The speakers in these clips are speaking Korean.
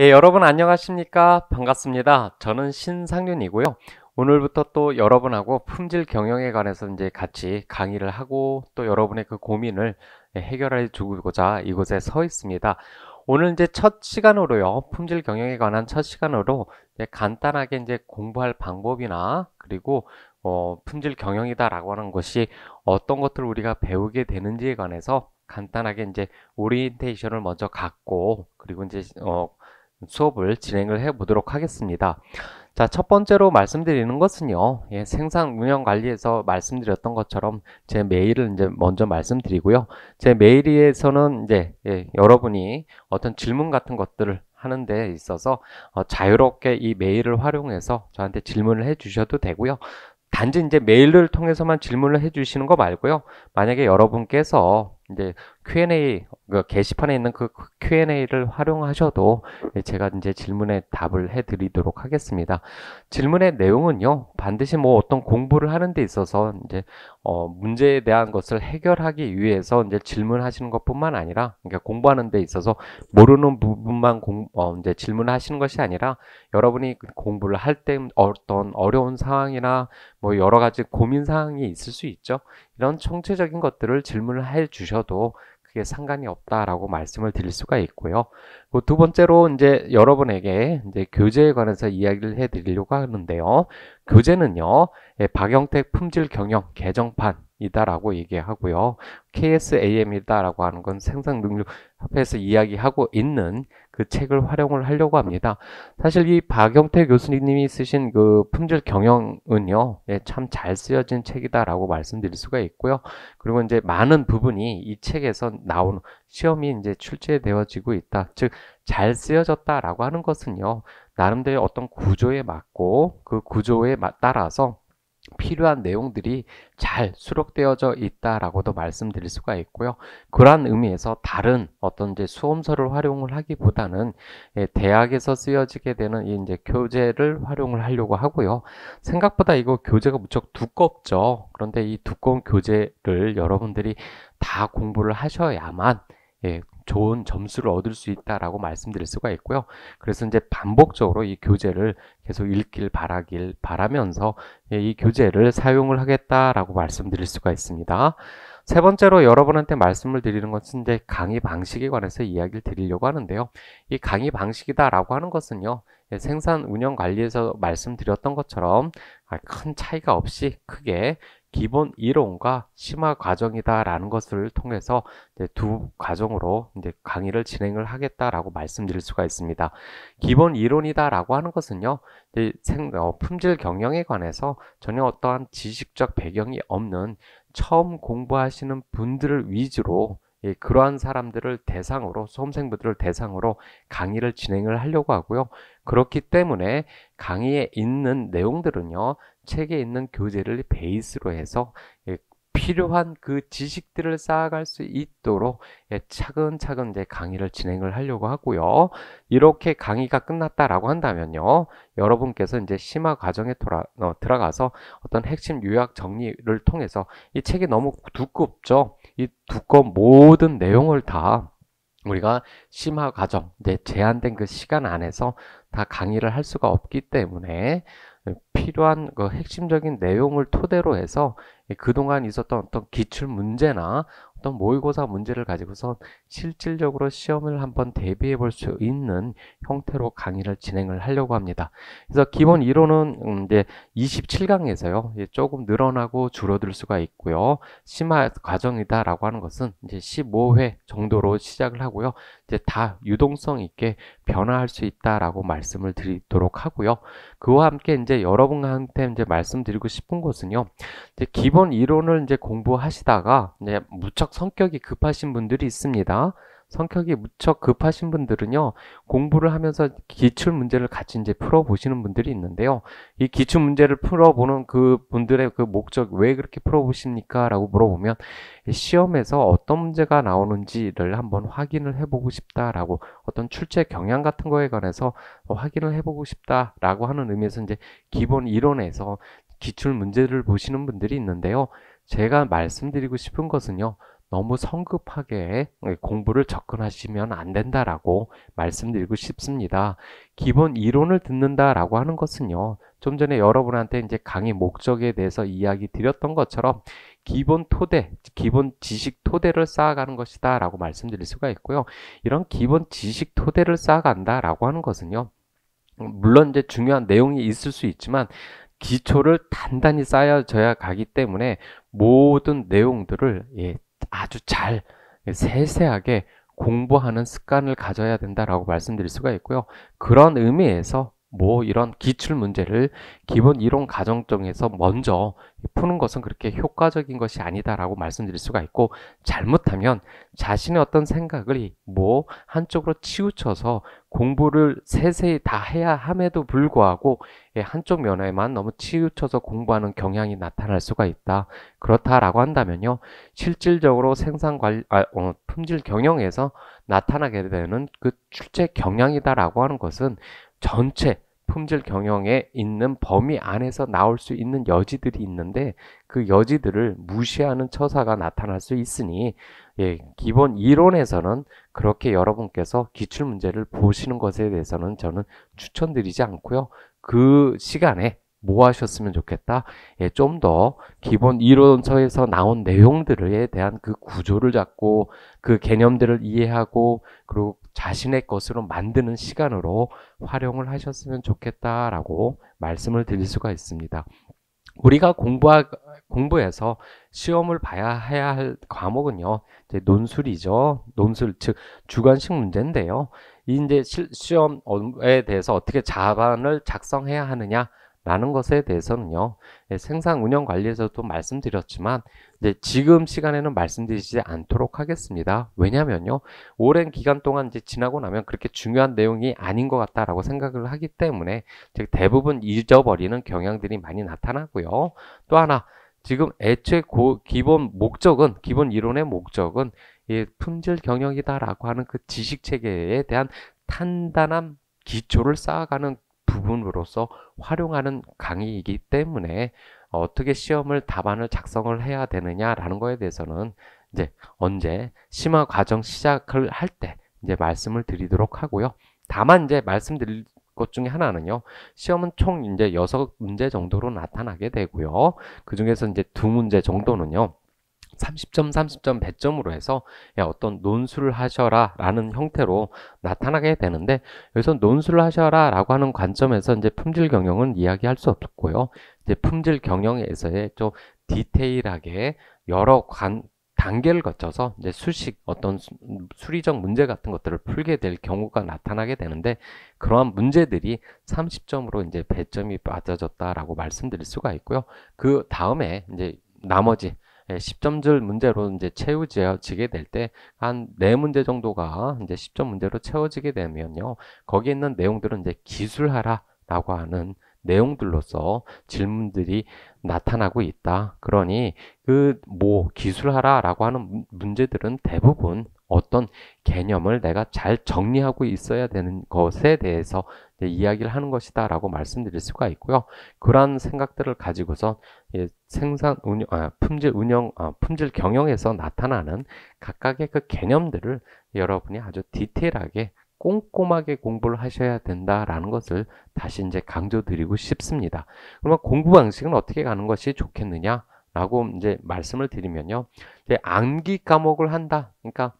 예, 여러분 안녕하십니까? 반갑습니다. 저는 신상윤이고요. 오늘부터 또 여러분하고 품질 경영에 관해서 이제 같이 강의를 하고 또 여러분의 그 고민을 예, 해결해 주고자 이곳에 서 있습니다. 오늘 이제 첫 시간으로요. 품질 경영에 관한 첫 시간으로 이제 간단하게 이제 공부할 방법이나 그리고 어, 품질 경영이다라고 하는 것이 어떤 것들을 우리가 배우게 되는지에 관해서 간단하게 이제 오리엔테이션을 먼저 갖고 그리고 이제 어 수업을 진행을 해 보도록 하겠습니다. 자, 첫 번째로 말씀드리는 것은요. 예, 생산 운영 관리에서 말씀드렸던 것처럼 제 메일을 이제 먼저 말씀드리고요. 제 메일에서는 이제 예, 여러분이 어떤 질문 같은 것들을 하는 데 있어서 어, 자유롭게 이 메일을 활용해서 저한테 질문을 해 주셔도 되고요. 단지 이제 메일을 통해서만 질문을 해 주시는 거 말고요. 만약에 여러분께서 이제 Q&A 그 게시판에 있는 그 Q&A를 활용하셔도 제가 이제 질문에 답을 해드리도록 하겠습니다. 질문의 내용은요 반드시 뭐 어떤 공부를 하는 데 있어서 이제 어 문제에 대한 것을 해결하기 위해서 이제 질문하시는 것뿐만 아니라 그러니까 공부하는 데 있어서 모르는 부분만 공, 어 이제 질문하시는 것이 아니라 여러분이 공부를 할 때 어떤 어려운 상황이나 뭐 여러 가지 고민 사항이 있을 수 있죠. 이런 총체적인 것들을 질문을 해 주셔도 크게 상관이 없다라고 말씀을 드릴 수가 있고요. 두 번째로 이제 여러분에게 이제 교재에 관해서 이야기를 해드리려고 하는데요. 교재는요, 예, 박영택 품질 경영 개정판 이다라고 얘기하고요. KSAM이다라고 하는 건 생산 능력 협회에서 이야기하고 있는 그 책을 활용을 하려고 합니다. 사실 이 박영태 교수님이 쓰신 그 품질 경영은요, 예, 참잘 쓰여진 책이다라고 말씀드릴 수가 있고요. 그리고 이제 많은 부분이 이 책에서 나오 시험이 이제 출제되어지고 있다. 즉, 잘 쓰여졌다라고 하는 것은요, 나름대로 어떤 구조에 맞고 그 구조에 따라서 필요한 내용들이 잘 수록되어져 있다라고도 말씀드릴 수가 있고요. 그러한 의미에서 다른 어떤 이제 수험서를 활용을 하기보다는 예, 대학에서 쓰여지게 되는 이 이제 교재를 활용을 하려고 하고요. 생각보다 이거 교재가 무척 두껍죠. 그런데 이 두꺼운 교재를 여러분들이 다 공부를 하셔야만 예, 좋은 점수를 얻을 수 있다라고 말씀드릴 수가 있고요. 그래서 이제 반복적으로 이 교재를 계속 읽길 바라길 바라면서 예, 이 교재를 사용을 하겠다라고 말씀드릴 수가 있습니다. 세 번째로 여러분한테 말씀을 드리는 것은 이제 강의 방식에 관해서 이야기를 드리려고 하는데요. 이 강의 방식이다라고 하는 것은요. 예, 생산 운영 관리에서 말씀드렸던 것처럼 아, 큰 차이가 없이 크게 기본 이론과 심화 과정이다라는 것을 통해서 이제 두 과정으로 이제 강의를 진행을 하겠다라고 말씀드릴 수가 있습니다. 기본 이론이다라고 하는 것은요, 생, 어, 품질 경영에 관해서 전혀 어떠한 지식적 배경이 없는 처음 공부하시는 분들을 위주로 예, 그러한 사람들을 대상으로 수험생분들을 대상으로 강의를 진행을 하려고 하고요. 그렇기 때문에 강의에 있는 내용들은요. 책에 있는 교재를 베이스로 해서 예, 필요한 그 지식들을 쌓아갈 수 있도록 예, 차근차근 이제 강의를 진행을 하려고 하고요. 이렇게 강의가 끝났다라고 한다면요. 여러분께서 이제 심화 과정에 돌아, 어, 들어가서 어떤 핵심 요약 정리를 통해서 이 책이 너무 두껍죠. 이 두꺼운 모든 내용을 다 우리가 심화 과정, 내 제한된 그 시간 안에서 다 강의를 할 수가 없기 때문에 필요한 그 핵심적인 내용을 토대로 해서 그동안 있었던 어떤 기출 문제나 어떤 모의고사 문제를 가지고서 실질적으로 시험을 한번 대비해 볼 수 있는 형태로 강의를 진행을 하려고 합니다. 그래서 기본 이론은 음, 이제 27강에서요. 조금 늘어나고 줄어들 수가 있고요. 심화 과정이다라고 하는 것은 이제 15회 정도로 시작을 하고요. 이제 다 유동성 있게 변화할 수 있다라고 말씀을 드리도록 하고요. 그와 함께 이제 여러분한테 이제 말씀드리고 싶은 것은요. 이제 기본 이론을 이제 공부하시다가 이제 무척 성격이 급하신 분들이 있습니다. 성격이 무척 급하신 분들은요, 공부를 하면서 기출 문제를 같이 이제 풀어보시는 분들이 있는데요. 이 기출 문제를 풀어보는 그 분들의 그 목적, 왜 그렇게 풀어보십니까? 라고 물어보면, 시험에서 어떤 문제가 나오는지를 한번 확인을 해보고 싶다라고, 어떤 출제 경향 같은 거에 관해서 확인을 해보고 싶다라고 하는 의미에서 이제 기본 이론에서 기출 문제를 보시는 분들이 있는데요. 제가 말씀드리고 싶은 것은요, 너무 성급하게 공부를 접근하시면 안 된다라고 말씀드리고 싶습니다. 기본 이론을 듣는다라고 하는 것은요. 좀 전에 여러분한테 이제 강의 목적에 대해서 이야기 드렸던 것처럼 기본 토대, 기본 지식 토대를 쌓아가는 것이다라고 말씀드릴 수가 있고요. 이런 기본 지식 토대를 쌓아간다라고 하는 것은요. 물론 이제 중요한 내용이 있을 수 있지만 기초를 단단히 쌓여져야 가기 때문에 모든 내용들을 예, 아주 잘 세세하게 공부하는 습관을 가져야 된다라고 말씀드릴 수가 있고요. 그런 의미에서 뭐 이런 기출 문제를 기본 이론 가정점에서 먼저 푸는 것은 그렇게 효과적인 것이 아니다라고 말씀드릴 수가 있고 잘못하면 자신의 어떤 생각을 뭐 한쪽으로 치우쳐서 공부를 세세히 다 해야 함에도 불구하고 예, 한쪽 면에만 너무 치우쳐서 공부하는 경향이 나타날 수가 있다. 그렇다라고 한다면요. 실질적으로 생산 관리, 아, 어, 품질 경영에서 나타나게 되는 그 출제 경향이다라고 하는 것은 전체 품질 경영에 있는 범위 안에서 나올 수 있는 여지들이 있는데 그 여지들을 무시하는 처사가 나타날 수 있으니 예, 기본 이론에서는 그렇게 여러분께서 기출 문제를 보시는 것에 대해서는 저는 추천드리지 않고요. 그 시간에 뭐 하셨으면 좋겠다? 예, 좀 더 기본 이론서에서 나온 내용들에 대한 그 구조를 잡고 그 개념들을 이해하고 그리고 자신의 것으로 만드는 시간으로 활용을 하셨으면 좋겠다라고 말씀을 드릴 수가 있습니다. 우리가 공부하, 공부해서 시험을 봐야 해야 할 과목은요, 이제 논술이죠. 논술, 즉, 주관식 문제인데요. 이제 시험에 대해서 어떻게 자반을 작성해야 하느냐, 라는 것에 대해서는요. 예, 생산 운영 관리에서도 말씀드렸지만 이제 네, 지금 시간에는 말씀드리지 않도록 하겠습니다. 왜냐면요. 오랜 기간 동안 이제 지나고 나면 그렇게 중요한 내용이 아닌 것 같다라고 생각을 하기 때문에 대부분 잊어버리는 경향들이 많이 나타나고요. 또 하나 지금 애초에 고, 기본 목적은 기본 이론의 목적은 예, 품질 경영이다라고 하는 그 지식 체계에 대한 탄단한 기초를 쌓아가는 부분으로서 활용하는 강의이기 때문에 어떻게 시험을 답안을 작성을 해야 되느냐라는 거에 대해서는 이제 언제 심화 과정 시작을 할 때 이제 말씀을 드리도록 하고요. 다만 이제 말씀드릴 것 중에 하나는요. 시험은 총 이제 여섯 문제 정도로 나타나게 되고요. 그 중에서 이제 두 문제 정도는요. 30점, 30점, 100점으로 해서 어떤 논술을 하셔라 라는 형태로 나타나게 되는데 여기서 논술을 하셔라 라고 하는 관점에서 이제 품질 경영은 이야기할 수 없고요. 이제 품질 경영에서의 좀 디테일하게 여러 관, 단계를 거쳐서 이제 수식 어떤 수리적 문제 같은 것들을 풀게 될 경우가 나타나게 되는데 그러한 문제들이 30점으로 이제 배점이 빠져졌다라고 말씀드릴 수가 있고요. 그 다음에 이제 나머지 10점줄 예, 문제로 이제 채워지게 될 때 한 네 문제 정도가 이제 10점 문제로 채워지게 되면요. 거기에 있는 내용들은 이제 기술하라라고 하는 내용들로서 질문들이 나타나고 있다. 그러니 그 뭐 기술하라라고 하는 문제들은 대부분 어떤 개념을 내가 잘 정리하고 있어야 되는 것에 대해서 이야기를 하는 것이다라고 말씀드릴 수가 있고요. 그러한 생각들을 가지고서 생산 운영, 아, 품질 운영, 아, 품질 경영에서 나타나는 각각의 그 개념들을 여러분이 아주 디테일하게 꼼꼼하게 공부를 하셔야 된다라는 것을 다시 이제 강조드리고 싶습니다. 그러면 공부 방식은 어떻게 가는 것이 좋겠느냐? 라고 이제 말씀을 드리면요. 이제 암기 과목을 한다. 그러니까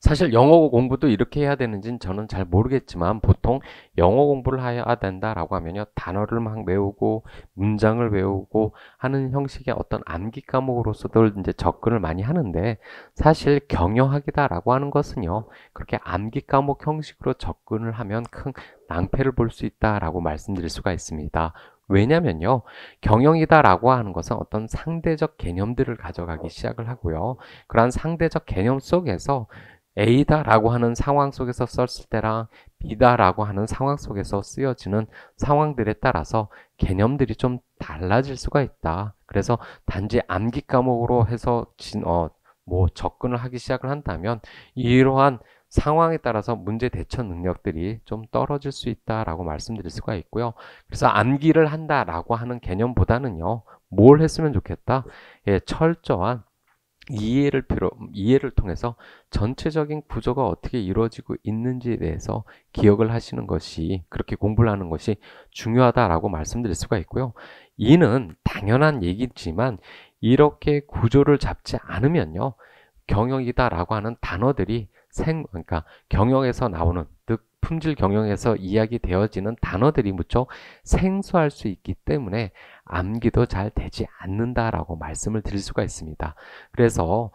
사실 영어 공부도 이렇게 해야 되는지는 저는 잘 모르겠지만 보통 영어 공부를 해야 된다라고 하면요 단어를 막 외우고 문장을 외우고 하는 형식의 어떤 암기 과목으로서도 이제 접근을 많이 하는데 사실 경영학이다라고 하는 것은요 그렇게 암기 과목 형식으로 접근을 하면 큰 낭패를 볼 수 있다라고 말씀드릴 수가 있습니다. 왜냐면요. 경영이다라고 하는 것은 어떤 상대적 개념들을 가져가기 시작을 하고요. 그러한 상대적 개념 속에서 A다라고 하는 상황 속에서 썼을 때랑 B다라고 하는 상황 속에서 쓰여지는 상황들에 따라서 개념들이 좀 달라질 수가 있다. 그래서 단지 암기 과목으로 해서 진, 어, 뭐 접근을 하기 시작을 한다면 이러한 상황에 따라서 문제 대처 능력들이 좀 떨어질 수 있다라고 말씀드릴 수가 있고요. 그래서 암기를 한다라고 하는 개념보다는요. 뭘 했으면 좋겠다? 예, 철저한 이해를 필요 이해를 통해서 전체적인 구조가 어떻게 이루어지고 있는지에 대해서 기억을 하시는 것이 그렇게 공부를 하는 것이 중요하다라고 말씀드릴 수가 있고요. 이는 당연한 얘기지만 이렇게 구조를 잡지 않으면요. 경영이다라고 하는 단어들이 생 그러니까 경영에서 나오는 즉 품질 경영에서 이야기되어지는 단어들이 무척 생소할 수 있기 때문에 암기도 잘 되지 않는다라고 말씀을 드릴 수가 있습니다. 그래서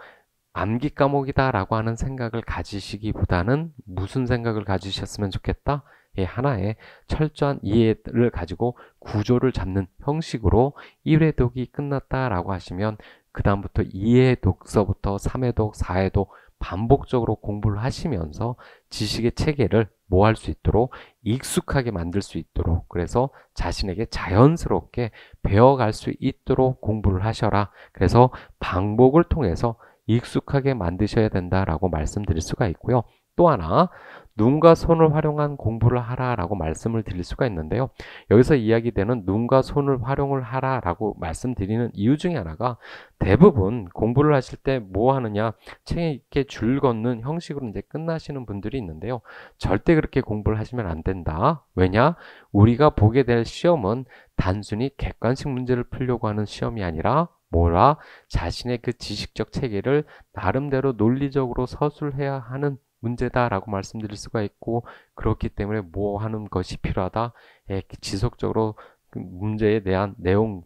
암기 과목이다라고 하는 생각을 가지시기보다는 무슨 생각을 가지셨으면 좋겠다? 예, 하나의 철저한 이해를 가지고 구조를 잡는 형식으로 1회 독이 끝났다라고 하시면 그 다음부터 2회 독서부터 3회 독, 4회 독 반복적으로 공부를 하시면서 지식의 체계를 뭐할수 있도록 익숙하게 만들 수 있도록 그래서 자신에게 자연스럽게 배워갈 수 있도록 공부를 하셔라. 그래서 방법을 통해서 익숙하게 만드셔야 된다라고 말씀드릴 수가 있고요. 또 하나 눈과 손을 활용한 공부를 하라라고 말씀을 드릴 수가 있는데요. 여기서 이야기되는 눈과 손을 활용을 하라라고 말씀드리는 이유 중에 하나가 대부분 공부를 하실 때 뭐 하느냐 책에 이렇게 줄 걷는 형식으로 이제 끝나시는 분들이 있는데요. 절대 그렇게 공부를 하시면 안 된다. 왜냐? 우리가 보게 될 시험은 단순히 객관식 문제를 풀려고 하는 시험이 아니라 뭐라 자신의 그 지식적 체계를 나름대로 논리적으로 서술해야 하는 문제다라고 말씀드릴 수가 있고 그렇기 때문에 뭐 하는 것이 필요하다. 예, 지속적으로 그 문제에 대한 내용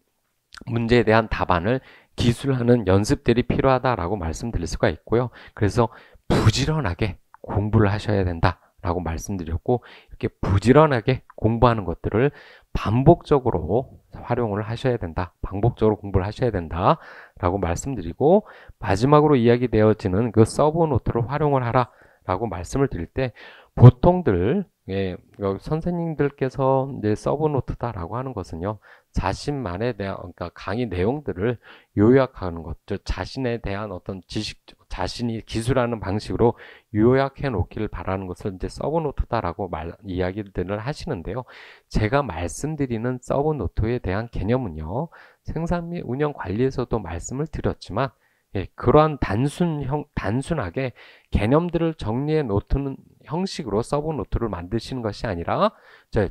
문제에 대한 답안을 기술하는 연습들이 필요하다라고 말씀드릴 수가 있고요. 그래서 부지런하게 공부를 하셔야 된다라고 말씀드렸고 이렇게 부지런하게 공부하는 것들을 반복적으로 활용을 하셔야 된다. 반복적으로 공부를 하셔야 된다라고 말씀드리고 마지막으로 이야기되어지는 그 서브 노트를 활용을 하라. 라고 말씀을 드릴 때 보통들 예, 선생님들께서 이제 서브 노트다라고 하는 것은요 자신만에 대한 그러니까 강의 내용들을 요약하는 것, 즉 자신에 대한 어떤 지식, 자신이 기술하는 방식으로 요약해 놓기를 바라는 것을 이제 서브 노트다라고 말 이야기들을 하시는데요. 제가 말씀드리는 서브 노트에 대한 개념은요 생산 및 운영 관리에서도 말씀을 드렸지만 예, 그러한 단순 형, 단순하게 개념들을 정리해 놓는 형식으로 서브 노트를 만드시는 것이 아니라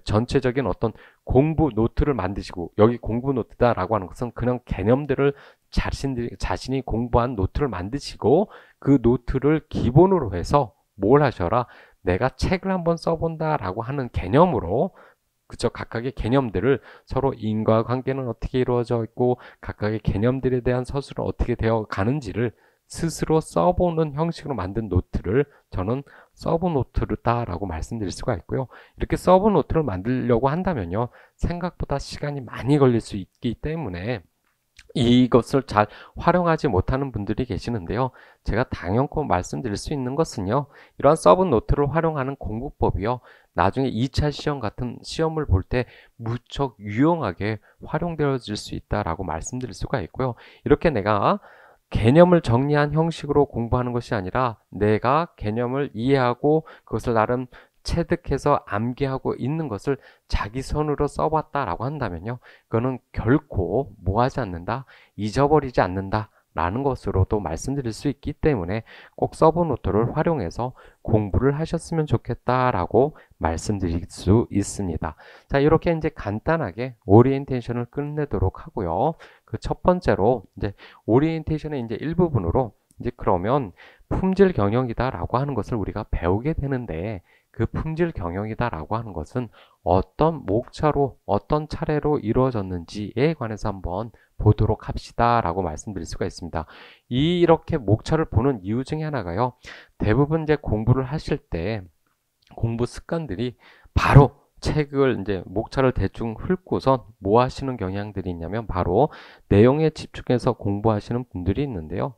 전체적인 어떤 공부 노트를 만드시고 여기 공부 노트다라고 하는 것은 그냥 개념들을 자신들 자신이 공부한 노트를 만드시고 그 노트를 기본으로 해서 뭘 하셔라 내가 책을 한번 써본다라고 하는 개념으로 그쵸 각각의 개념들을 서로 인과관계는 어떻게 이루어져 있고 각각의 개념들에 대한 서술은 어떻게 되어 가는지를 스스로 써보는 형식으로 만든 노트를 저는 서브 노트다라고 말씀드릴 수가 있고요. 이렇게 서브 노트를 만들려고 한다면요. 생각보다 시간이 많이 걸릴 수 있기 때문에 이것을 잘 활용하지 못하는 분들이 계시는데요. 제가 당연코 말씀드릴 수 있는 것은요. 이러한 서브 노트를 활용하는 공부법이요. 나중에 2차 시험 같은 시험을 볼 때 무척 유용하게 활용되어질 수 있다라고 말씀드릴 수가 있고요. 이렇게 내가 개념을 정리한 형식으로 공부하는 것이 아니라 내가 개념을 이해하고 그것을 나름 체득해서 암기하고 있는 것을 자기 손으로 써봤다라고 한다면요. 그거는 결코 뭐하지 않는다, 잊어버리지 않는다. 라는 것으로도 말씀드릴 수 있기 때문에 꼭 서브 노트를 활용해서 공부를 하셨으면 좋겠다라고 말씀드릴 수 있습니다. 자, 이렇게 이제 간단하게 오리엔테이션을 끝내도록 하고요. 그 첫 번째로 이제 오리엔테이션의 이제 일부분으로 이제 그러면 품질 경영이다라고 하는 것을 우리가 배우게 되는데 그 품질 경영이다라고 하는 것은 어떤 목차로 어떤 차례로 이루어졌는지에 관해서 한번 보도록 합시다라고 말씀드릴 수가 있습니다. 이렇게 목차를 보는 이유 중에 하나가요. 대부분 이제 공부를 하실 때 공부 습관들이 바로 책을 이제 목차를 대충 훑고선 뭐 하시는 경향들이 있냐면 바로 내용에 집중해서 공부하시는 분들이 있는데요.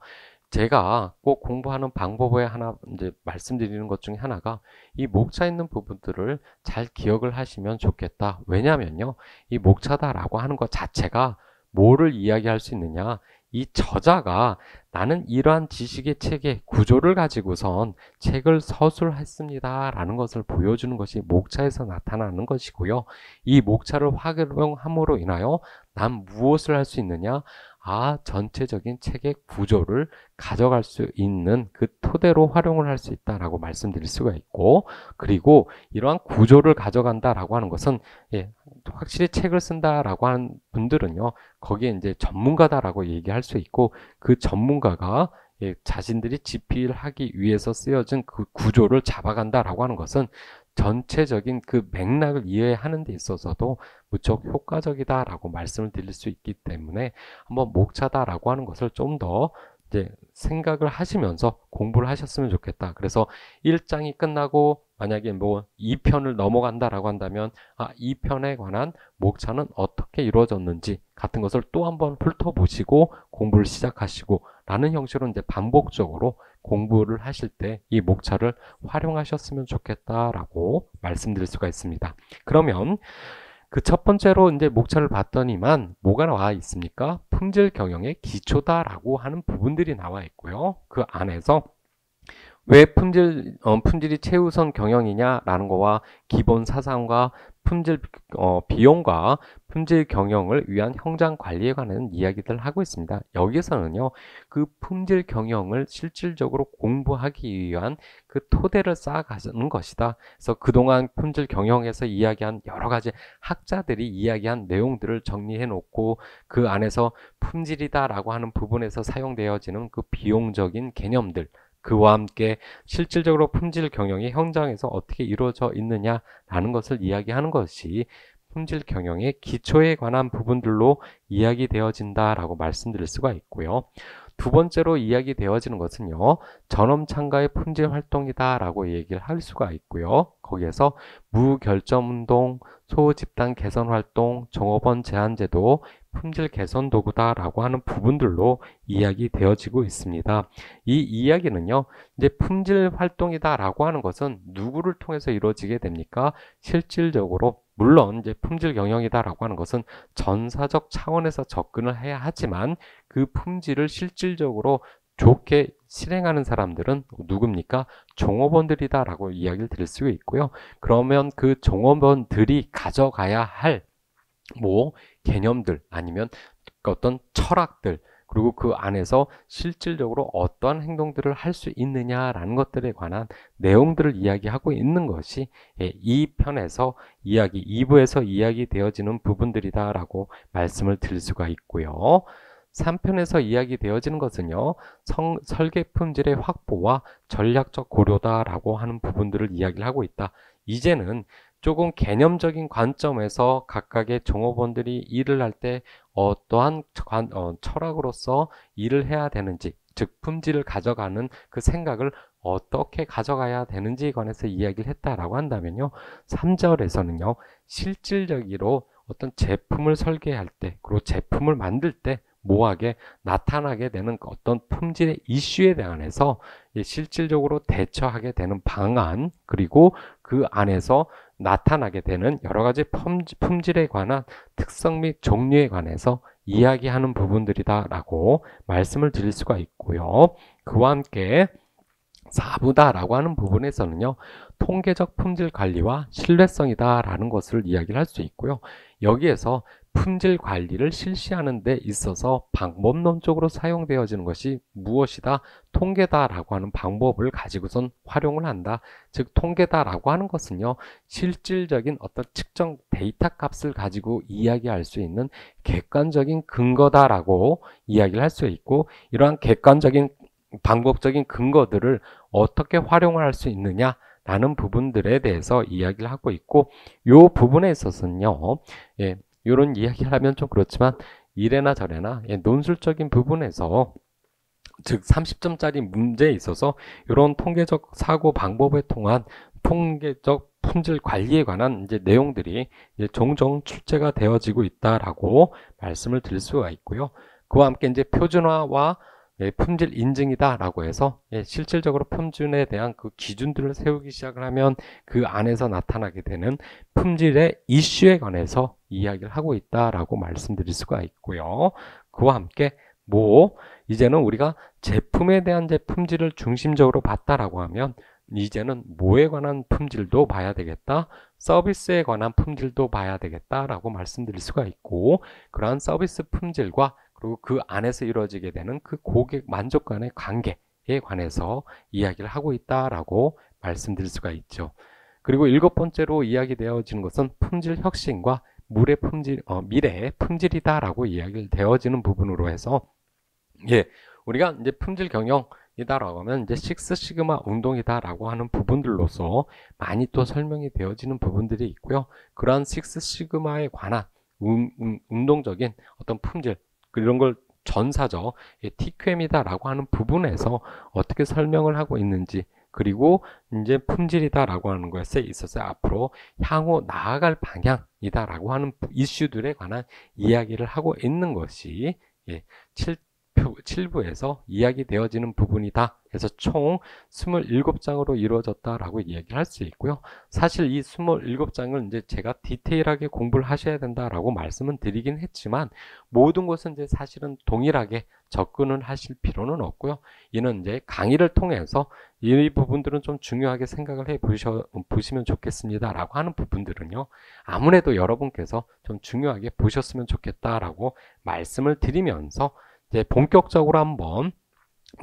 제가 꼭 공부하는 방법에 하나 이제 말씀드리는 것 중에 하나가 이 목차 있는 부분들을 잘 기억을 하시면 좋겠다. 왜냐면요. 이 목차다라고 하는 것 자체가 뭐를 이야기할 수 있느냐. 이 저자가 나는 이러한 지식의 체계, 구조를 가지고선 책을 서술했습니다. 라는 것을 보여주는 것이 목차에서 나타나는 것이고요. 이 목차를 활용함으로 인하여 난 무엇을 할 수 있느냐? 아, 전체적인 책의 구조를 가져갈 수 있는 그 토대로 활용을 할 수 있다라고 말씀드릴 수가 있고, 그리고 이러한 구조를 가져간다라고 하는 것은 예, 확실히 책을 쓴다라고 하는 분들은요, 거기에 이제 전문가다라고 얘기할 수 있고, 그 전문가가 예, 자신들이 집필하기 위해서 쓰여진 그 구조를 잡아간다라고 하는 것은 전체적인 그 맥락을 이해하는 데 있어서도 무척 효과적이다라고 말씀을 드릴 수 있기 때문에 한번 목차다라고 하는 것을 좀 더 이제 생각을 하시면서 공부를 하셨으면 좋겠다. 그래서 1장이 끝나고 만약에 뭐 2편을 넘어간다라고 한다면 아, 2편에 관한 목차는 어떻게 이루어졌는지 같은 것을 또 한번 훑어보시고 공부를 시작하시고 라는 형식으로 이제 반복적으로 공부를 하실 때 이 목차를 활용하셨으면 좋겠다라고 말씀드릴 수가 있습니다. 그러면 그 첫 번째로 이제 목차를 봤더니만 뭐가 나와 있습니까? 품질 경영의 기초다라고 하는 부분들이 나와 있고요. 그 안에서 왜 품질 어, 품질이 최우선 경영이냐라는 거와 기본 사상과 품질 어, 비용과 품질 경영을 위한 형장 관리에 관한 이야기들 을 하고 있습니다. 여기에서는요, 그 품질 경영을 실질적으로 공부하기 위한 그 토대를 쌓아가는 것이다. 그래서 그동안 품질 경영에서 이야기한 여러 가지 학자들이 이야기한 내용들을 정리해 놓고 그 안에서 품질이다라고 하는 부분에서 사용되어지는 그 비용적인 개념들, 그와 함께 실질적으로 품질 경영이 현장에서 어떻게 이루어져 있느냐라는 것을 이야기하는 것이 품질 경영의 기초에 관한 부분들로 이야기되어진다라고 말씀드릴 수가 있고요. 두 번째로 이야기되어지는 것은요. 전업 참가의 품질 활동이다라고 얘기를 할 수가 있고요. 거기에서 무결점 운동, 소집단 개선 활동, 종업원 제한 제도, 품질 개선 도구다라고 하는 부분들로 이야기 되어지고 있습니다. 이 이야기는요, 이제 품질 활동이다라고 하는 것은 누구를 통해서 이루어지게 됩니까? 실질적으로 물론 이제 품질 경영이다라고 하는 것은 전사적 차원에서 접근을 해야 하지만 그 품질을 실질적으로 좋게 실행하는 사람들은 누굽니까? 종업원들이다라고 이야기를 드릴 수 있고요. 그러면 그 종업원들이 가져가야 할뭐 개념들 아니면 그 어떤 철학들 그리고 그 안에서 실질적으로 어떠한 행동들을 할 수 있느냐라는 것들에 관한 내용들을 이야기하고 있는 것이 예, 이 편에서 이야기 2부에서 이야기되어지는 부분들이다라고 말씀을 드릴 수가 있고요. 3편에서 이야기되어지는 것은요. 성, 설계 품질의 확보와 전략적 고려다라고 하는 부분들을 이야기를 하고 있다. 이제는 조금 개념적인 관점에서 각각의 종업원들이 일을 할 때 어떠한 관, 어, 철학으로서 일을 해야 되는지 즉 품질을 가져가는 그 생각을 어떻게 가져가야 되는지에 관해서 이야기를 했다라고 한다면요. 3절에서는요. 실질적으로 어떤 제품을 설계할 때 그리고 제품을 만들 때 모하게 나타나게 되는 그 어떤 품질의 이슈에 대한해서 실질적으로 대처하게 되는 방안 그리고 그 안에서 나타나게 되는 여러 가지 품질, 에 관한 특성 및 종류에 관해서 이야기하는 부분들이다라고 말씀을 드릴 수가 있고요. 그와 함께 사부다라고 하는 부분에서는요. 통계적 품질 관리와 신뢰성이다라는 것을 이야기를 할 수 있고요. 여기에서 품질 관리를 실시하는 데 있어서 방법론적으로 사용되어지는 것이 무엇이다, 통계다라고 하는 방법을 가지고선 활용을 한다. 즉, 통계다라고 하는 것은요, 실질적인 어떤 측정 데이터 값을 가지고 이야기할 수 있는 객관적인 근거다라고 이야기를 할 수 있고, 이러한 객관적인 방법적인 근거들을 어떻게 활용을 할 수 있느냐 라는 부분들에 대해서 이야기를 하고 있고 요 부분에 있어서는요. 예, 요런 이야기를 하면 좀 그렇지만 이래나 저래나 예, 논술적인 부분에서 즉 30점짜리 문제에 있어서 이런 통계적 사고 방법에 통한 통계적 품질 관리에 관한 이제 내용들이 이제 종종 출제가 되어지고 있다라고 말씀을 드릴 수가 있고요. 그와 함께 이제 표준화와 예, 품질 인증이다라고 해서 예, 실질적으로 품질에 대한 그 기준들을 세우기 시작을 하면 그 안에서 나타나게 되는 품질의 이슈에 관해서 이야기를 하고 있다라고 말씀드릴 수가 있고요. 그와 함께 뭐 이제는 우리가 제품에 대한 제 품질을 중심적으로 봤다라고 하면 이제는 뭐에 관한 품질도 봐야 되겠다. 서비스에 관한 품질도 봐야 되겠다라고 말씀드릴 수가 있고 그러한 서비스 품질과 그리고 그 안에서 이루어지게 되는 그 고객 만족 간의 관계에 관해서 이야기를 하고 있다라고 말씀드릴 수가 있죠. 그리고 일곱 번째로 이야기되어지는 것은 품질 혁신과 물의 품질, 어, 미래의 품질이다라고 이야기를 되어지는 부분으로 해서 예, 우리가 이제 품질 경영이다라고 하면 이제 식스 시그마 운동이다라고 하는 부분들로서 많이 또 설명이 되어지는 부분들이 있고요. 그러한 식스 시그마에 관한 운, 운, 운동적인 어떤 품질, 이런 걸 전사죠. TQM이다라고 하는 부분에서 어떻게 설명을 하고 있는지 그리고 이제 품질이다라고 하는 것에 있어서 앞으로 향후 나아갈 방향이다라고 하는 이슈들에 관한 이야기를 하고 있는 것이 예, 7부에서 이야기되어지는 부분이다 해서 총 27장으로 이루어졌다라고 이야기를 할 수 있고요. 사실 이 27장을 이제 제가 디테일하게 공부를 하셔야 된다라고 말씀은 드리긴 했지만 모든 것은 이제 사실은 동일하게 접근을 하실 필요는 없고요. 이는 이제 강의를 통해서 이 부분들은 좀 중요하게 생각을 해 보셔, 보시면 좋겠습니다라고 하는 부분들은요. 아무래도 여러분께서 좀 중요하게 보셨으면 좋겠다라고 말씀을 드리면서 이제 본격적으로 한번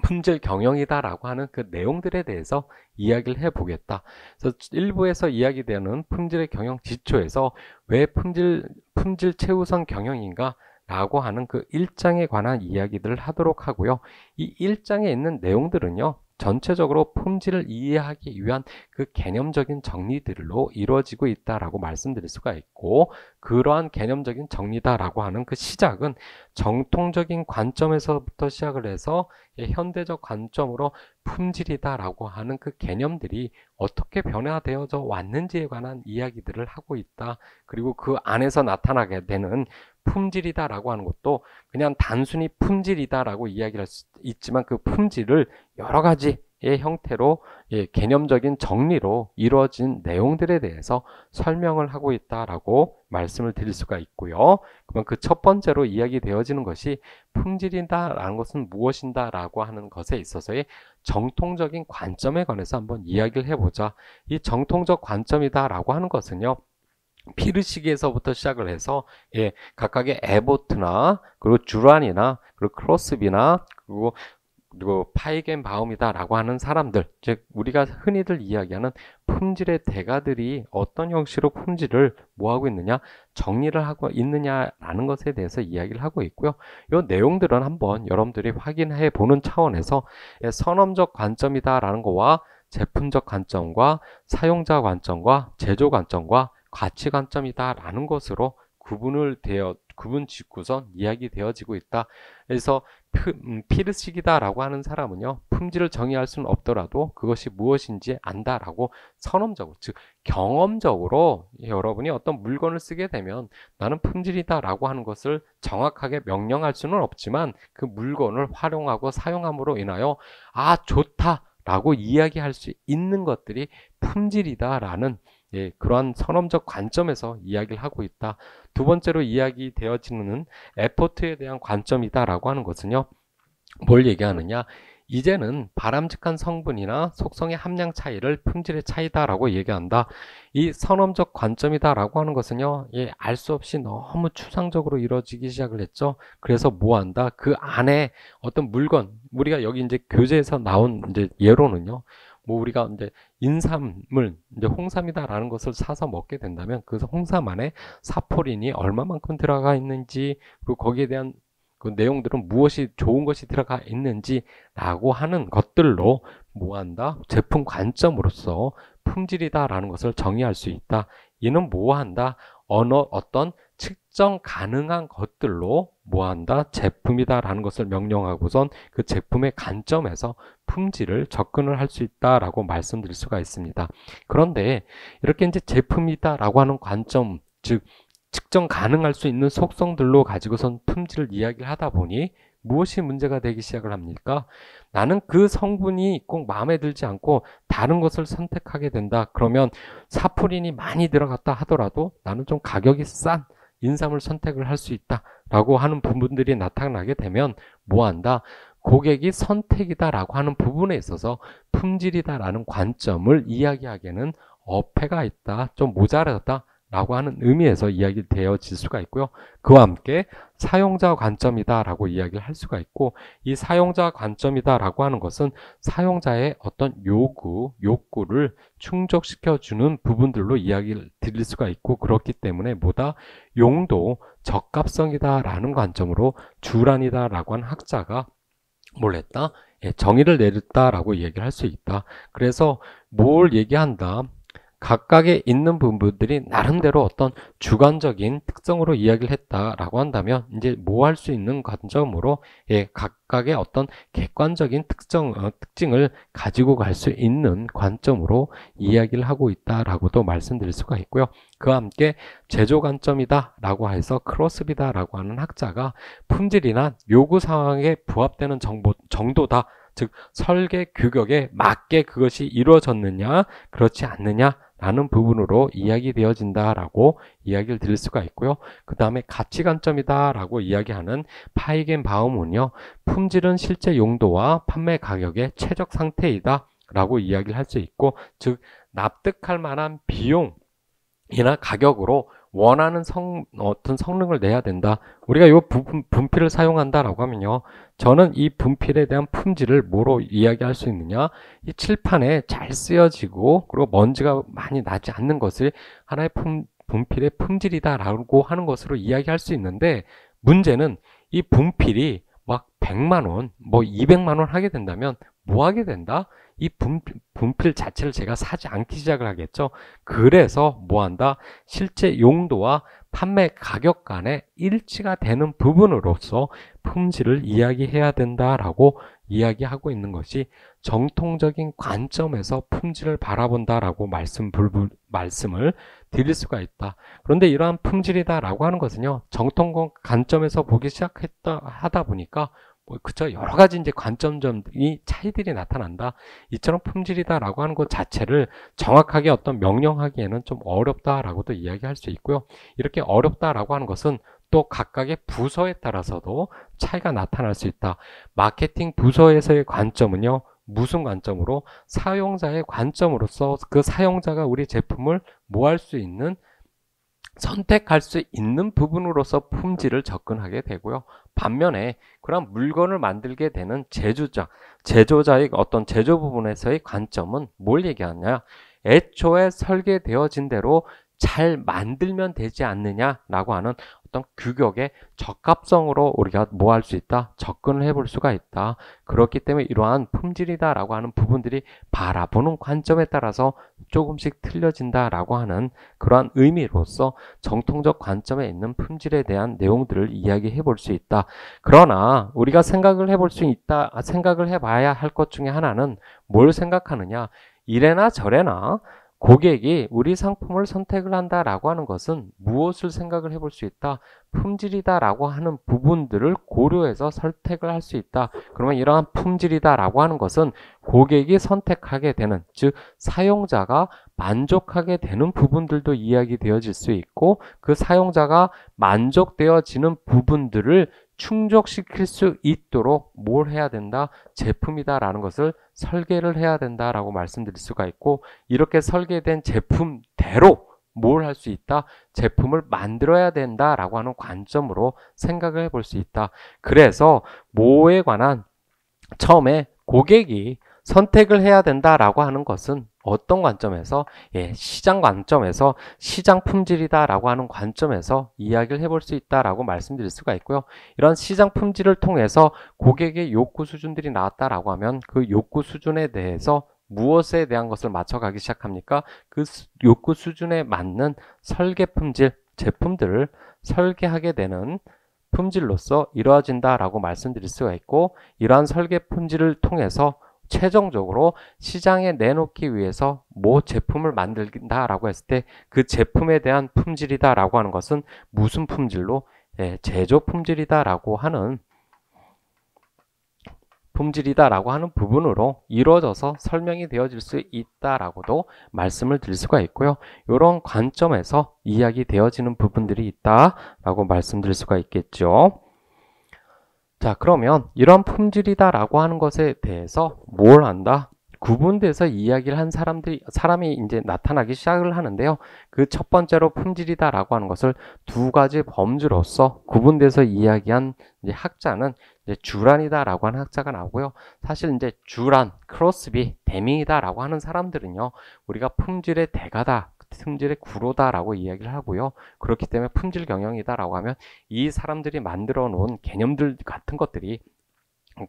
품질 경영이다라고 하는 그 내용들에 대해서 이야기를 해보겠다. 그래서 일부에서 이야기되는 품질의 경영 지초에서왜 품질 품질 최우선 경영인가? 라고 하는 그 일장에 관한 이야기들을 하도록 하고요. 이 일장에 있는 내용들은요. 전체적으로 품질을 이해하기 위한 그 개념적인 정리들로 이루어지고 있다라고 말씀드릴 수가 있고 그러한 개념적인 정리다라고 하는 그 시작은 정통적인 관점에서부터 시작을 해서 예, 현대적 관점으로 품질이다라고 하는 그 개념들이 어떻게 변화되어져 왔는지에 관한 이야기들을 하고 있다. 그리고 그 안에서 나타나게 되는 품질이다라고 하는 것도 그냥 단순히 품질이다라고 이야기할 수 있지만 그 품질을 여러 가지의 형태로 예, 개념적인 정리로 이루어진 내용들에 대해서 설명을 하고 있다라고 말씀을 드릴 수가 있고요. 그러면 그 첫 번째로 이야기되어지는 것이 품질이다라는 것은 무엇인다라고 하는 것에 있어서의 정통적인 관점에 관해서 한번 이야기를 해보자. 이 정통적 관점이다라고 하는 것은요. 피르식에서부터 시작을 해서 예, 각각의 에보트나 그리고 주란이나 그리고 크로스비나 그리고 그리고 파이겐바움이다라고 하는 사람들, 즉 우리가 흔히들 이야기하는 품질의 대가들이 어떤 형식으로 품질을 뭐하고 있느냐, 정리를 하고 있느냐라는 것에 대해서 이야기를 하고 있고요. 이 내용들은 한번 여러분들이 확인해 보는 차원에서 예, 선험적 관점이다라는 거와 제품적 관점과 사용자 관점과 제조 관점과 가치관점이다라는 것으로 구분을 되어 구분 짓고선 이야기 되어지고 있다. 그래서 음, 피르식이다라고 하는 사람은요 품질을 정의할 수는 없더라도 그것이 무엇인지 안다라고 선험적으로 즉 경험적으로 여러분이 어떤 물건을 쓰게 되면 나는 품질이다라고 하는 것을 정확하게 명령할 수는 없지만 그 물건을 활용하고 사용함으로 인하여 아 좋다라고 이야기할 수 있는 것들이 품질이다라는 예, 그러한 선험적 관점에서 이야기를 하고 있다. 두 번째로 이야기 되어지는 에포트에 대한 관점이다라고 하는 것은요. 뭘 얘기하느냐? 이제는 바람직한 성분이나 속성의 함량 차이를 품질의 차이다라고 얘기한다. 이 선험적 관점이다라고 하는 것은요, 예, 알 수 없이 너무 추상적으로 이루어지기 시작을 했죠. 그래서 뭐 한다? 그 안에 어떤 물건, 우리가 여기 이제 교재에서 나온 이제 예로는요, 뭐 우리가 이제 인삼을 이제 홍삼이다라는 것을 사서 먹게 된다면 그 홍삼 안에 사포린이 얼마만큼 들어가 있는지 그리고 거기에 대한 그 내용들은 무엇이 좋은 것이 들어가 있는지라고 하는 것들로 모한다 제품 관점으로서 품질이다라는 것을 정의할 수 있다. 이는 모한다 언어 어떤 측정 가능한 것들로 뭐한다? 제품이다라는 것을 명령하고선 그 제품의 관점에서 품질을 접근을 할 수 있다라고 말씀드릴 수가 있습니다. 그런데 이렇게 이제 제품이다라고 하는 관점, 즉 측정 가능할 수 있는 속성들로 가지고선 품질을 이야기를 하다 보니 무엇이 문제가 되기 시작을 합니까? 나는 그 성분이 꼭 마음에 들지 않고 다른 것을 선택하게 된다. 그러면 사포린이 많이 들어갔다 하더라도 나는 좀 가격이 싼 인삼을 선택을 할 수 있다라고 하는 부분들이 나타나게 되면 뭐 한다? 고객이 선택이다라고 하는 부분에 있어서 품질이다라는 관점을 이야기하기에는 어폐가 있다, 좀모자라다 라고 하는 의미에서 이야기되어질 수가 있고요. 그와 함께 사용자 관점이다 라고 이야기를 할 수가 있고 이 사용자 관점이다 라고 하는 것은 사용자의 어떤 요구, 욕구를 충족시켜 주는 부분들로 이야기를 드릴 수가 있고 그렇기 때문에 뭐다 용도 적합성이다 라는 관점으로 주란이다 라고 한 학자가 뭘 했다? 예, 정의를 내렸다 라고 얘기를 할 수 있다. 그래서 뭘 얘기한다? 각각에 있는 부분들이 나름대로 어떤 주관적인 특성으로 이야기를 했다라고 한다면 이제 뭐 할 수 있는 관점으로 예, 각각의 어떤 객관적인 특정 어, 특징을 가지고 갈 수 있는 관점으로 이야기를 하고 있다라고도 말씀드릴 수가 있고요. 그와 함께 제조 관점이다라고 해서 크로스비다라고 하는 학자가 품질이나 요구 상황에 부합되는 정보, 정도다. 즉 설계 규격에 맞게 그것이 이루어졌느냐 그렇지 않느냐 라는 부분으로 이야기되어진다라고 이야기를 드릴 수가 있고요. 그 다음에 가치 관점이다라고 이야기하는 파이겐 바움은요. 품질은 실제 용도와 판매 가격의 최적 상태이다 라고 이야기를 할 수 있고 즉 납득할 만한 비용 이나 가격으로 원하는 성, 어떤 성능을 내야 된다. 우리가 이 부분, 분필을 사용한다라고 하면요. 저는 이 분필에 대한 품질을 뭐로 이야기할 수 있느냐? 이 칠판에 잘 쓰여지고, 그리고 먼지가 많이 나지 않는 것을 하나의 품, 분필의 품질이다라고 하는 것으로 이야기할 수 있는데, 문제는 이 분필이 막 100만원, 뭐 200만원 하게 된다면 뭐 하게 된다? 이 분필 자체를 제가 사지 않기 시작을 하겠죠. 그래서 뭐한다? 실제 용도와 판매 가격 간에 일치가 되는 부분으로서 품질을 이야기해야 된다라고 이야기하고 있는 것이 정통적인 관점에서 품질을 바라본다라고 말씀 불불, 말씀을 드릴 수가 있다. 그런데 이러한 품질이다라고 하는 것은요 정통 관점에서 보기 시작했다 하다 보니까 뭐 그쵸 여러 가지 이제 관점점이 차이들이 나타난다. 이처럼 품질이다라고 하는 것 자체를 정확하게 어떤 명령하기에는 좀 어렵다라고도 이야기할 수 있고요. 이렇게 어렵다라고 하는 것은 또 각각의 부서에 따라서도 차이가 나타날 수 있다. 마케팅 부서에서의 관점은요. 무슨 관점으로 사용자의 관점으로서 그 사용자가 우리 제품을 뭐할수 있는 선택할 수 있는 부분으로서 품질을 접근하게 되고요. 반면에 그런 물건을 만들게 되는 제조자, 제조자의 어떤 제조 부분에서의 관점은 뭘 얘기하냐? 애초에 설계되어진 대로 잘 만들면 되지 않느냐라고 하는 어떤 규격의 적합성으로 우리가 뭐 할 수 있다? 접근을 해볼 수가 있다. 그렇기 때문에 이러한 품질이다라고 하는 부분들이 바라보는 관점에 따라서 조금씩 틀려진다라고 하는 그러한 의미로서 정통적 관점에 있는 품질에 대한 내용들을 이야기해 볼 수 있다. 그러나 우리가 생각을 해볼 수 있다, 생각을 해봐야 할 것 중에 하나는 뭘 생각하느냐? 이래나 저래나 고객이 우리 상품을 선택을 한다라고 하는 것은 무엇을 생각을 해볼 수 있다, 품질이다라고 하는 부분들을 고려해서 선택을 할 수 있다. 그러면 이러한 품질이다라고 하는 것은 고객이 선택하게 되는, 즉 사용자가 만족하게 되는 부분들도 이야기 되어질 수 있고 그 사용자가 만족되어지는 부분들을 충족시킬 수 있도록 뭘 해야 된다? 제품이다라는 것을 설계를 해야 된다라고 말씀드릴 수가 있고 이렇게 설계된 제품대로 뭘 할 수 있다? 제품을 만들어야 된다라고 하는 관점으로 생각을 해볼 수 있다. 그래서 뭐에 관한 처음에 고객이 선택을 해야 된다라고 하는 것은 어떤 관점에서 예, 시장 관점에서 시장 품질이다라고 하는 관점에서 이야기를 해볼 수 있다라고 말씀드릴 수가 있고요. 이런 시장 품질을 통해서 고객의 욕구 수준들이 나왔다라고 하면 그 욕구 수준에 대해서 무엇에 대한 것을 맞춰가기 시작합니까? 그 욕구 수준에 맞는 설계 품질 제품들을 설계하게 되는 품질로서 이루어진다라고 말씀드릴 수가 있고 이러한 설계 품질을 통해서 최종적으로 시장에 내놓기 위해서 뭐 제품을 만들다라고 했을 때 그 제품에 대한 품질이다라고 하는 것은 무슨 품질로 예, 제조 품질이다라고 하는 품질이다라고 하는 부분으로 이루어져서 설명이 되어질 수 있다라고도 말씀을 드릴 수가 있고요. 이런 관점에서 이야기 되어지는 부분들이 있다라고 말씀드릴 수가 있겠죠. 자, 그러면 이런 품질이다라고 하는 것에 대해서 뭘 안다? 구분돼서 이야기를 한 사람들이 사람이 이제 나타나기 시작을 하는데요. 그 첫 번째로 품질이다라고 하는 것을 두 가지 범주로서 구분돼서 이야기한 이제 학자는 이제 주란이다라고 하는 학자가 나오고요. 사실 이제 주란, 크로스비, 데밍이다라고 하는 사람들은요. 우리가 품질의 대가다 승질의 구로다라고 이야기를 하고요. 그렇기 때문에 품질 경영이다라고 하면 이 사람들이 만들어 놓은 개념들 같은 것들이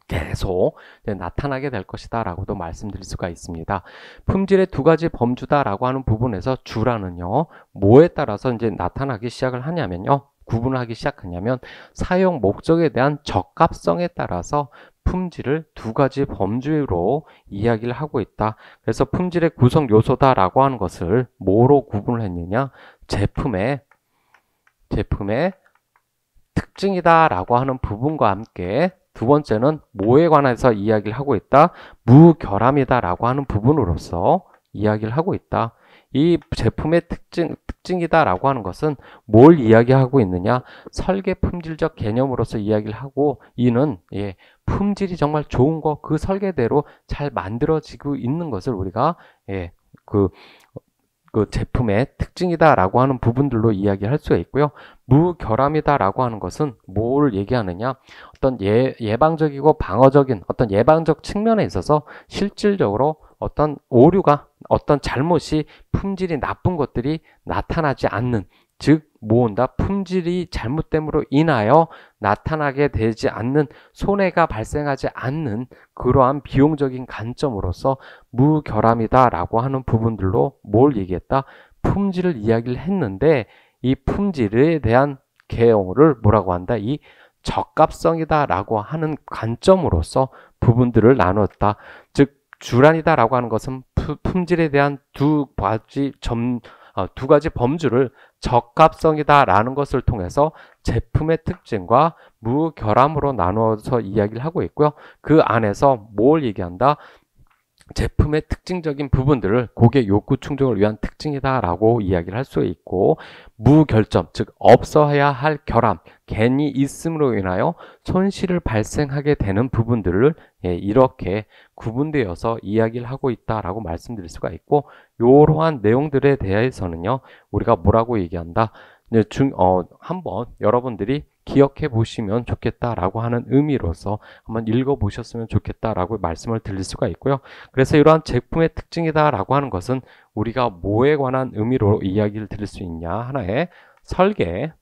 계속 나타나게 될 것이다라고도 말씀드릴 수가 있습니다. 품질의 두 가지 범주다라고 하는 부분에서 주라는요, 뭐에 따라서 이제 나타나기 시작을 하냐면요. 구분하기 시작하냐면 사용 목적에 대한 적합성에 따라서 품질을 두 가지 범주로 이야기를 하고 있다. 그래서 품질의 구성 요소다라고 하는 것을 뭐로 구분을 했느냐? 제품의 제품의 특징이다라고 하는 부분과 함께 두 번째는 뭐에 관해서 이야기를 하고 있다. 무결함이다라고 하는 부분으로서 이야기를 하고 있다. 이 제품의 특징, 특징이다라고 하는 것은 뭘 이야기하고 있느냐? 설계 품질적 개념으로서 이야기를 하고 이는 예, 품질이 정말 좋은 거 그 설계대로 잘 만들어지고 있는 것을 우리가 예, 그, 그 제품의 특징이다라고 하는 부분들로 이야기할 수가 있고요. 무결함이다라고 하는 것은 뭘 얘기하느냐? 어떤 예, 예방적이고 방어적인 어떤 예방적 측면에 있어서 실질적으로 어떤 오류가 어떤 잘못이 품질이 나쁜 것들이 나타나지 않는 즉 모은다 품질이 잘못됨으로 인하여 나타나게 되지 않는 손해가 발생하지 않는 그러한 비용적인 관점으로서 무결함이다라고 하는 부분들로 뭘 얘기했다 품질을 이야기를 했는데 이 품질에 대한 개용어를 뭐라고 한다 이 적합성이다라고 하는 관점으로서 부분들을 나누었다즉 주란이다라고 하는 것은 품질에 대한 두 가지 점, 어, 두 가지 범주를 적합성이다라는 것을 통해서 제품의 특징과 무결함으로 나누어서 이야기를 하고 있고요. 그 안에서 뭘 얘기한다? 제품의 특징적인 부분들을 고객 욕구 충족을 위한 특징이다라고 이야기를 할 수 있고 무결점 즉 없어야 할 결함 괜히 있음으로 인하여 손실을 발생하게 되는 부분들을 예, 이렇게 구분되어서 이야기를 하고 있다라고 말씀드릴 수가 있고 이러한 내용들에 대해서는요 우리가 뭐라고 얘기한다 네, 중, 어, 한번 여러분들이 기억해 보시면 좋겠다라고 하는 의미로서 한번 읽어 보셨으면 좋겠다라고 말씀을 드릴 수가 있고요. 그래서 이러한 제품의 특징이다라고 하는 것은 우리가 뭐에 관한 의미로 이야기를 드릴 수 있냐 하나의 설계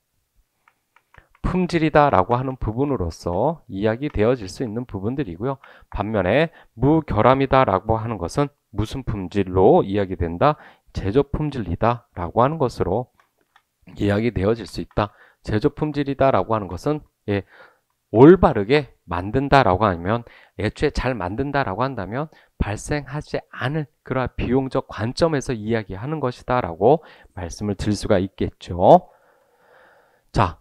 품질이다라고 하는 부분으로서 이야기 되어질 수 있는 부분들이고요. 반면에 무결함이다라고 하는 것은 무슨 품질로 이야기된다? 제조 품질이다라고 하는 것으로 이야기 되어질 수 있다. 제조 품질이다라고 하는 것은 예, 올바르게 만든다라고 하면 애초에 잘 만든다라고 한다면 발생하지 않을 그러한 비용적 관점에서 이야기하는 것이다라고 말씀을 드릴 수가 있겠죠. 자,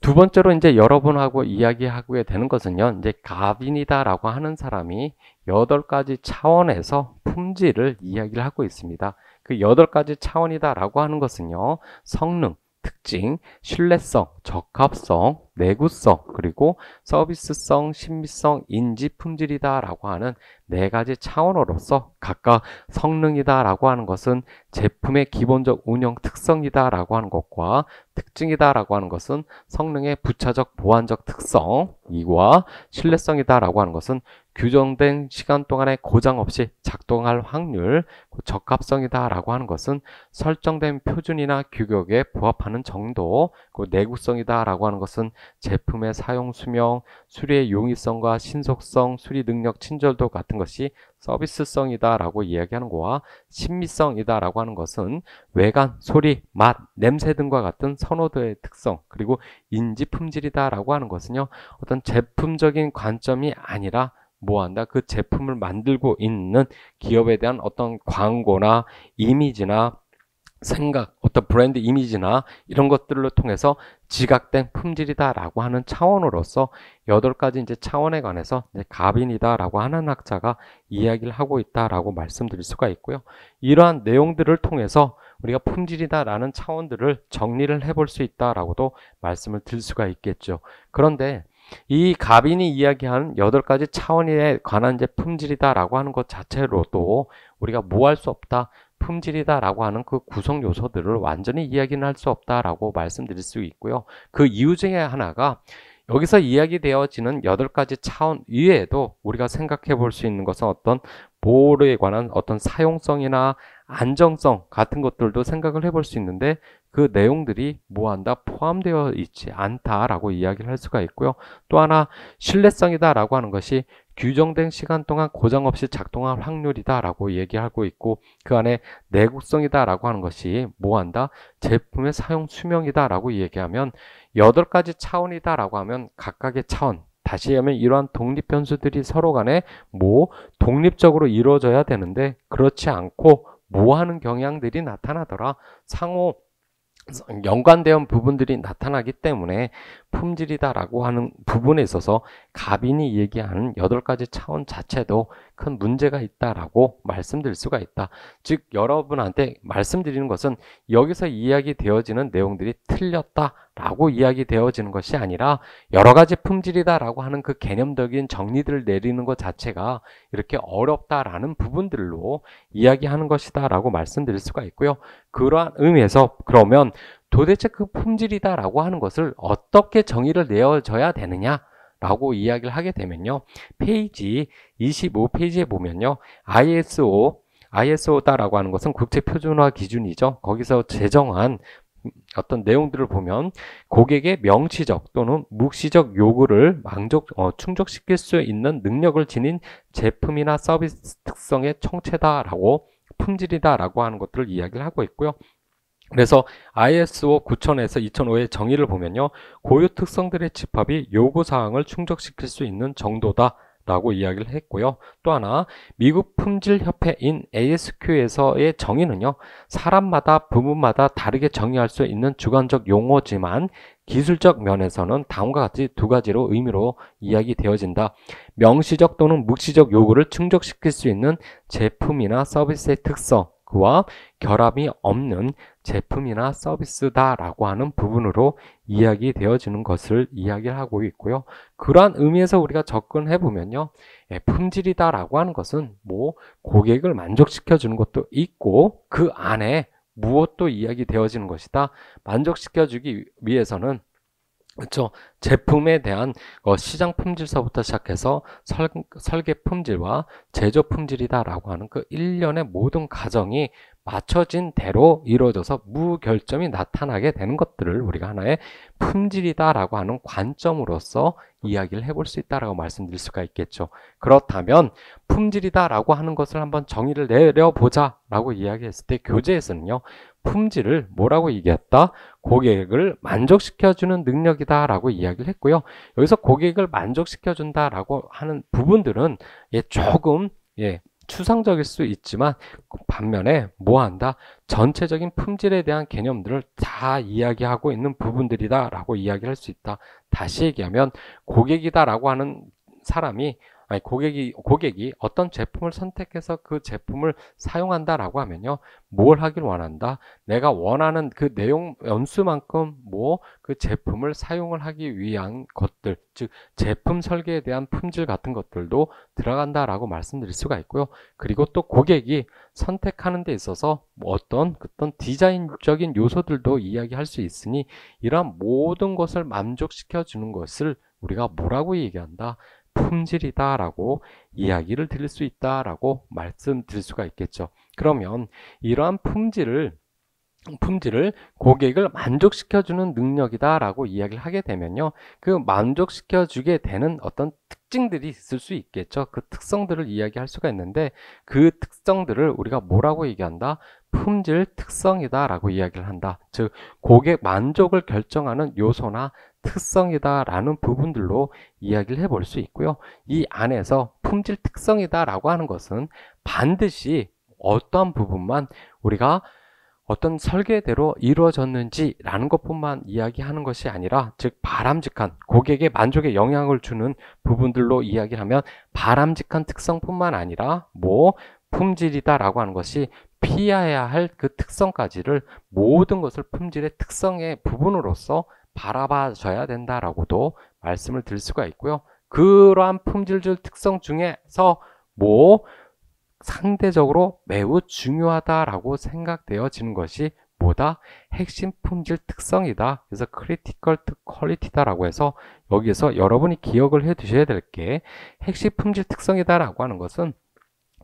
두 번째로 이제 여러분하고 이야기하고야 되는 것은요. 이제 가빈이다라고 하는 사람이 여덟 가지 차원에서 품질을 이야기를 하고 있습니다. 그 여덟 가지 차원이다라고 하는 것은요. 성능, 특징, 신뢰성, 적합성, 내구성, 그리고 서비스성, 신비성, 인지 품질이다라고 하는 네 가지 차원으로서 각각 성능이다라고 하는 것은 제품의 기본적 운영 특성이다라고 하는 것과 특징이다라고 하는 것은 성능의 부차적 보완적 특성 이와 신뢰성이다라고 하는 것은 규정된 시간 동안에 고장 없이 작동할 확률, 적합성이다라고 하는 것은 설정된 표준이나 규격에 부합하는 정도, 그 내구성이다라고 하는 것은 제품의 사용 수명, 수리의 용이성과 신속성, 수리 능력, 친절도 같은 것이 서비스성이다라고 이야기하는 거와 심미성이다라고 하는 것은 외관, 소리, 맛, 냄새 등과 같은 선호도의 특성 그리고 인지 품질이다라고 하는 것은요 어떤 제품적인 관점이 아니라 뭐 한다? 그 제품을 만들고 있는 기업에 대한 어떤 광고나 이미지나 생각, 어떤 브랜드 이미지나 이런 것들로 통해서 지각된 품질이다라고 하는 차원으로서 여덟 가지 이제 차원에 관해서 이제 가빈이다라고 하는 학자가 이야기를 하고 있다라고 말씀드릴 수가 있고요. 이러한 내용들을 통해서 우리가 품질이다라는 차원들을 정리를 해볼 수 있다라고도 말씀을 드릴 수가 있겠죠. 그런데 이 가빈이 이야기한 여덟 가지 차원에 관한 이제 품질이다라고 하는 것 자체로도 우리가 뭐 할 수 없다. 품질이다라고 하는 그 구성 요소들을 완전히 이야기는 할 수 없다라고 말씀드릴 수 있고요. 그 이유 중에 하나가 여기서 이야기되어지는 여덟 가지 차원 이외에도 우리가 생각해 볼 수 있는 것은 어떤 보호에 관한 어떤 사용성이나 안정성 같은 것들도 생각을 해 볼 수 있는데 그 내용들이 뭐한다 포함되어 있지 않다라고 이야기를 할 수가 있고요. 또 하나 신뢰성이다라고 하는 것이 규정된 시간 동안 고장 없이 작동할 확률이다라고 얘기하고 있고 그 안에 내국성이다라고 하는 것이 뭐한다 제품의 사용 수명이다라고 얘기하면 여덟 가지 차원이다라고 하면 각각의 차원 다시 하면 이러한 독립 변수들이 서로 간에 뭐 독립적으로 이루어져야 되는데 그렇지 않고 뭐 하는 경향들이 나타나더라 상호 연관된 부분들이 나타나기 때문에 품질이다라고 하는 부분에 있어서 가빈이 얘기하는 여덟 가지 차원 자체도 큰 문제가 있다라고 말씀드릴 수가 있다. 즉 여러분한테 말씀드리는 것은 여기서 이야기 되어지는 내용들이 틀렸다라고 이야기 되어지는 것이 아니라 여러 가지 품질이다라고 하는 그 개념적인 정리들을 내리는 것 자체가 이렇게 어렵다라는 부분들로 이야기하는 것이다라고 말씀드릴 수가 있고요. 그러한 의미에서 그러면 도대체 그 품질이다라고 하는 것을 어떻게 정의를 내어줘야 되느냐? 라고 이야기를 하게 되면요. 페이지 25페이지에 보면요. ISO, ISO다라고 하는 것은 국제 표준화 기준이죠. 거기서 제정한 어떤 내용들을 보면 고객의 명시적 또는 묵시적 요구를 만족 어, 충족시킬 수 있는 능력을 지닌 제품이나 서비스 특성의 청체다라고 품질이다라고 하는 것들을 이야기를 하고 있고요. 그래서 ISO 9000에서 2005의 정의를 보면요. 고유 특성들의 집합이 요구사항을 충족시킬 수 있는 정도다. 라고 이야기를 했고요. 또 하나 미국 품질협회인 ASQ에서의 정의는요. 사람마다 부문마다 다르게 정의할 수 있는 주관적 용어지만 기술적 면에서는 다음과 같이 두 가지로 의미로 이야기되어진다. 명시적 또는 묵시적 요구를 충족시킬 수 있는 제품이나 서비스의 특성 그와 결합이 없는 제품이나 서비스다라고 하는 부분으로 이야기 되어지는 것을 이야기를 하고 있고요. 그러한 의미에서 우리가 접근해 보면요. 예, 품질이다라고 하는 것은 뭐 고객을 만족시켜 주는 것도 있고 그 안에 무엇도 이야기 되어지는 것이다. 만족시켜 주기 위해서는 그렇죠. 제품에 대한 어, 시장 품질서부터 시작해서 설, 계 품질과 제조 품질이다라고 하는 그 일련의 모든 과정이 맞춰진 대로 이루어져서 무결점이 나타나게 되는 것들을 우리가 하나의 품질이다라고 하는 관점으로서 이야기를 해볼 수 있다라고 말씀드릴 수가 있겠죠. 그렇다면 품질이다라고 하는 것을 한번 정의를 내려보자라고 이야기했을 때 교재에서는요. 품질을 뭐라고 얘기했다? 고객을 만족시켜주는 능력이다라고 이야기를 했고요. 여기서 고객을 만족시켜준다라고 하는 부분들은 예, 조금 예, 추상적일 수 있지만 반면에 뭐 한다? 전체적인 품질에 대한 개념들을 다 이야기하고 있는 부분들이다라고 이야기할 수 있다. 다시 얘기하면 고객이다라고 하는 사람이 아니 고객이 고객이 어떤 제품을 선택해서 그 제품을 사용한다라고 하면요. 뭘 하길 원한다? 내가 원하는 그 내용 연수만큼 뭐 그 제품을 사용을 하기 위한 것들, 즉 제품 설계에 대한 품질 같은 것들도 들어간다라고 말씀드릴 수가 있고요. 그리고 또 고객이 선택하는 데 있어서 뭐 어떤 어떤 디자인적인 요소들도 이야기할 수 있으니 이러한 모든 것을 만족시켜 주는 것을 우리가 뭐라고 얘기한다? 품질이다라고 네. 이야기를 드릴 수 있다라고 말씀드릴 수가 있겠죠. 그러면 이러한 품질을 품질을 고객을 만족시켜주는 능력이다라고 이야기를 하게 되면요. 그 만족시켜주게 되는 어떤 특징들이 있을 수 있겠죠. 그 특성들을 이야기할 수가 있는데 그 특성들을 우리가 뭐라고 얘기한다? 품질 특성이다라고 이야기를 한다. 즉, 고객 만족을 결정하는 요소나 특성이다라는 부분들로 이야기를 해볼 수 있고요. 이 안에서 품질 특성이다라고 하는 것은 반드시 어떠한 부분만 우리가 어떤 설계대로 이루어졌는지라는 것뿐만 이야기하는 것이 아니라 즉 바람직한 고객의 만족에 영향을 주는 부분들로 이야기하면 를 바람직한 특성뿐만 아니라 뭐 품질이다라고 하는 것이 피해야 할 그 특성까지를 모든 것을 품질의 특성의 부분으로서 바라봐줘야 된다라고도 말씀을 드릴 수가 있고요. 그러한 품질적 특성 중에서 뭐 상대적으로 매우 중요하다라고 생각되어지는 것이 뭐다? 핵심 품질 특성이다. 그래서 크리티컬 퀄리티다라고 해서 여기에서 여러분이 기억을 해 두셔야 될 게 핵심 품질 특성이다라고 하는 것은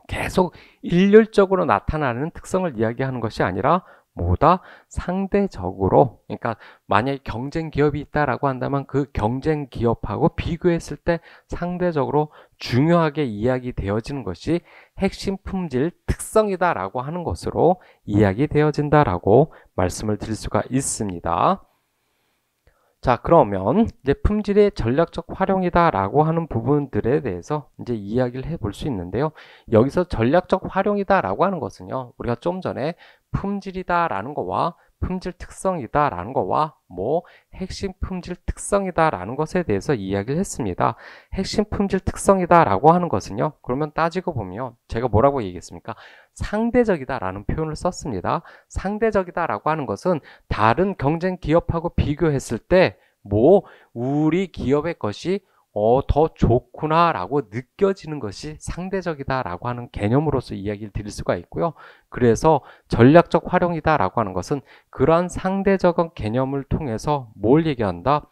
계속 일률적으로 나타나는 특성을 이야기하는 것이 아니라 뭐다? 상대적으로 그러니까 만약에 경쟁 기업이 있다라고 한다면 그 경쟁 기업하고 비교했을 때 상대적으로 중요하게 이야기 되어지는 것이 핵심 품질 특성이다라고 하는 것으로 이야기 되어진다라고 말씀을 드릴 수가 있습니다. 자, 그러면 이제 품질의 전략적 활용이다라고 하는 부분들에 대해서 이제 이야기를 해 볼 수 있는데요. 여기서 전략적 활용이다라고 하는 것은요, 우리가 좀 전에 품질이다라는 거와 품질 특성이다라는 거와 뭐 핵심 품질 특성이다라는 것에 대해서 이야기를 했습니다. 핵심 품질 특성이다라고 하는 것은요. 그러면 따지고 보면 제가 뭐라고 얘기했습니까? 상대적이다라는 표현을 썼습니다. 상대적이다라고 하는 것은 다른 경쟁 기업하고 비교했을 때 뭐 우리 기업의 것이 어, 더 좋구나라고 느껴지는 것이 상대적이다라고 하는 개념으로서 이야기를 드릴 수가 있고요. 그래서 전략적 활용이다라고 하는 것은 그러한 상대적 인 개념을 통해서 뭘 얘기한다?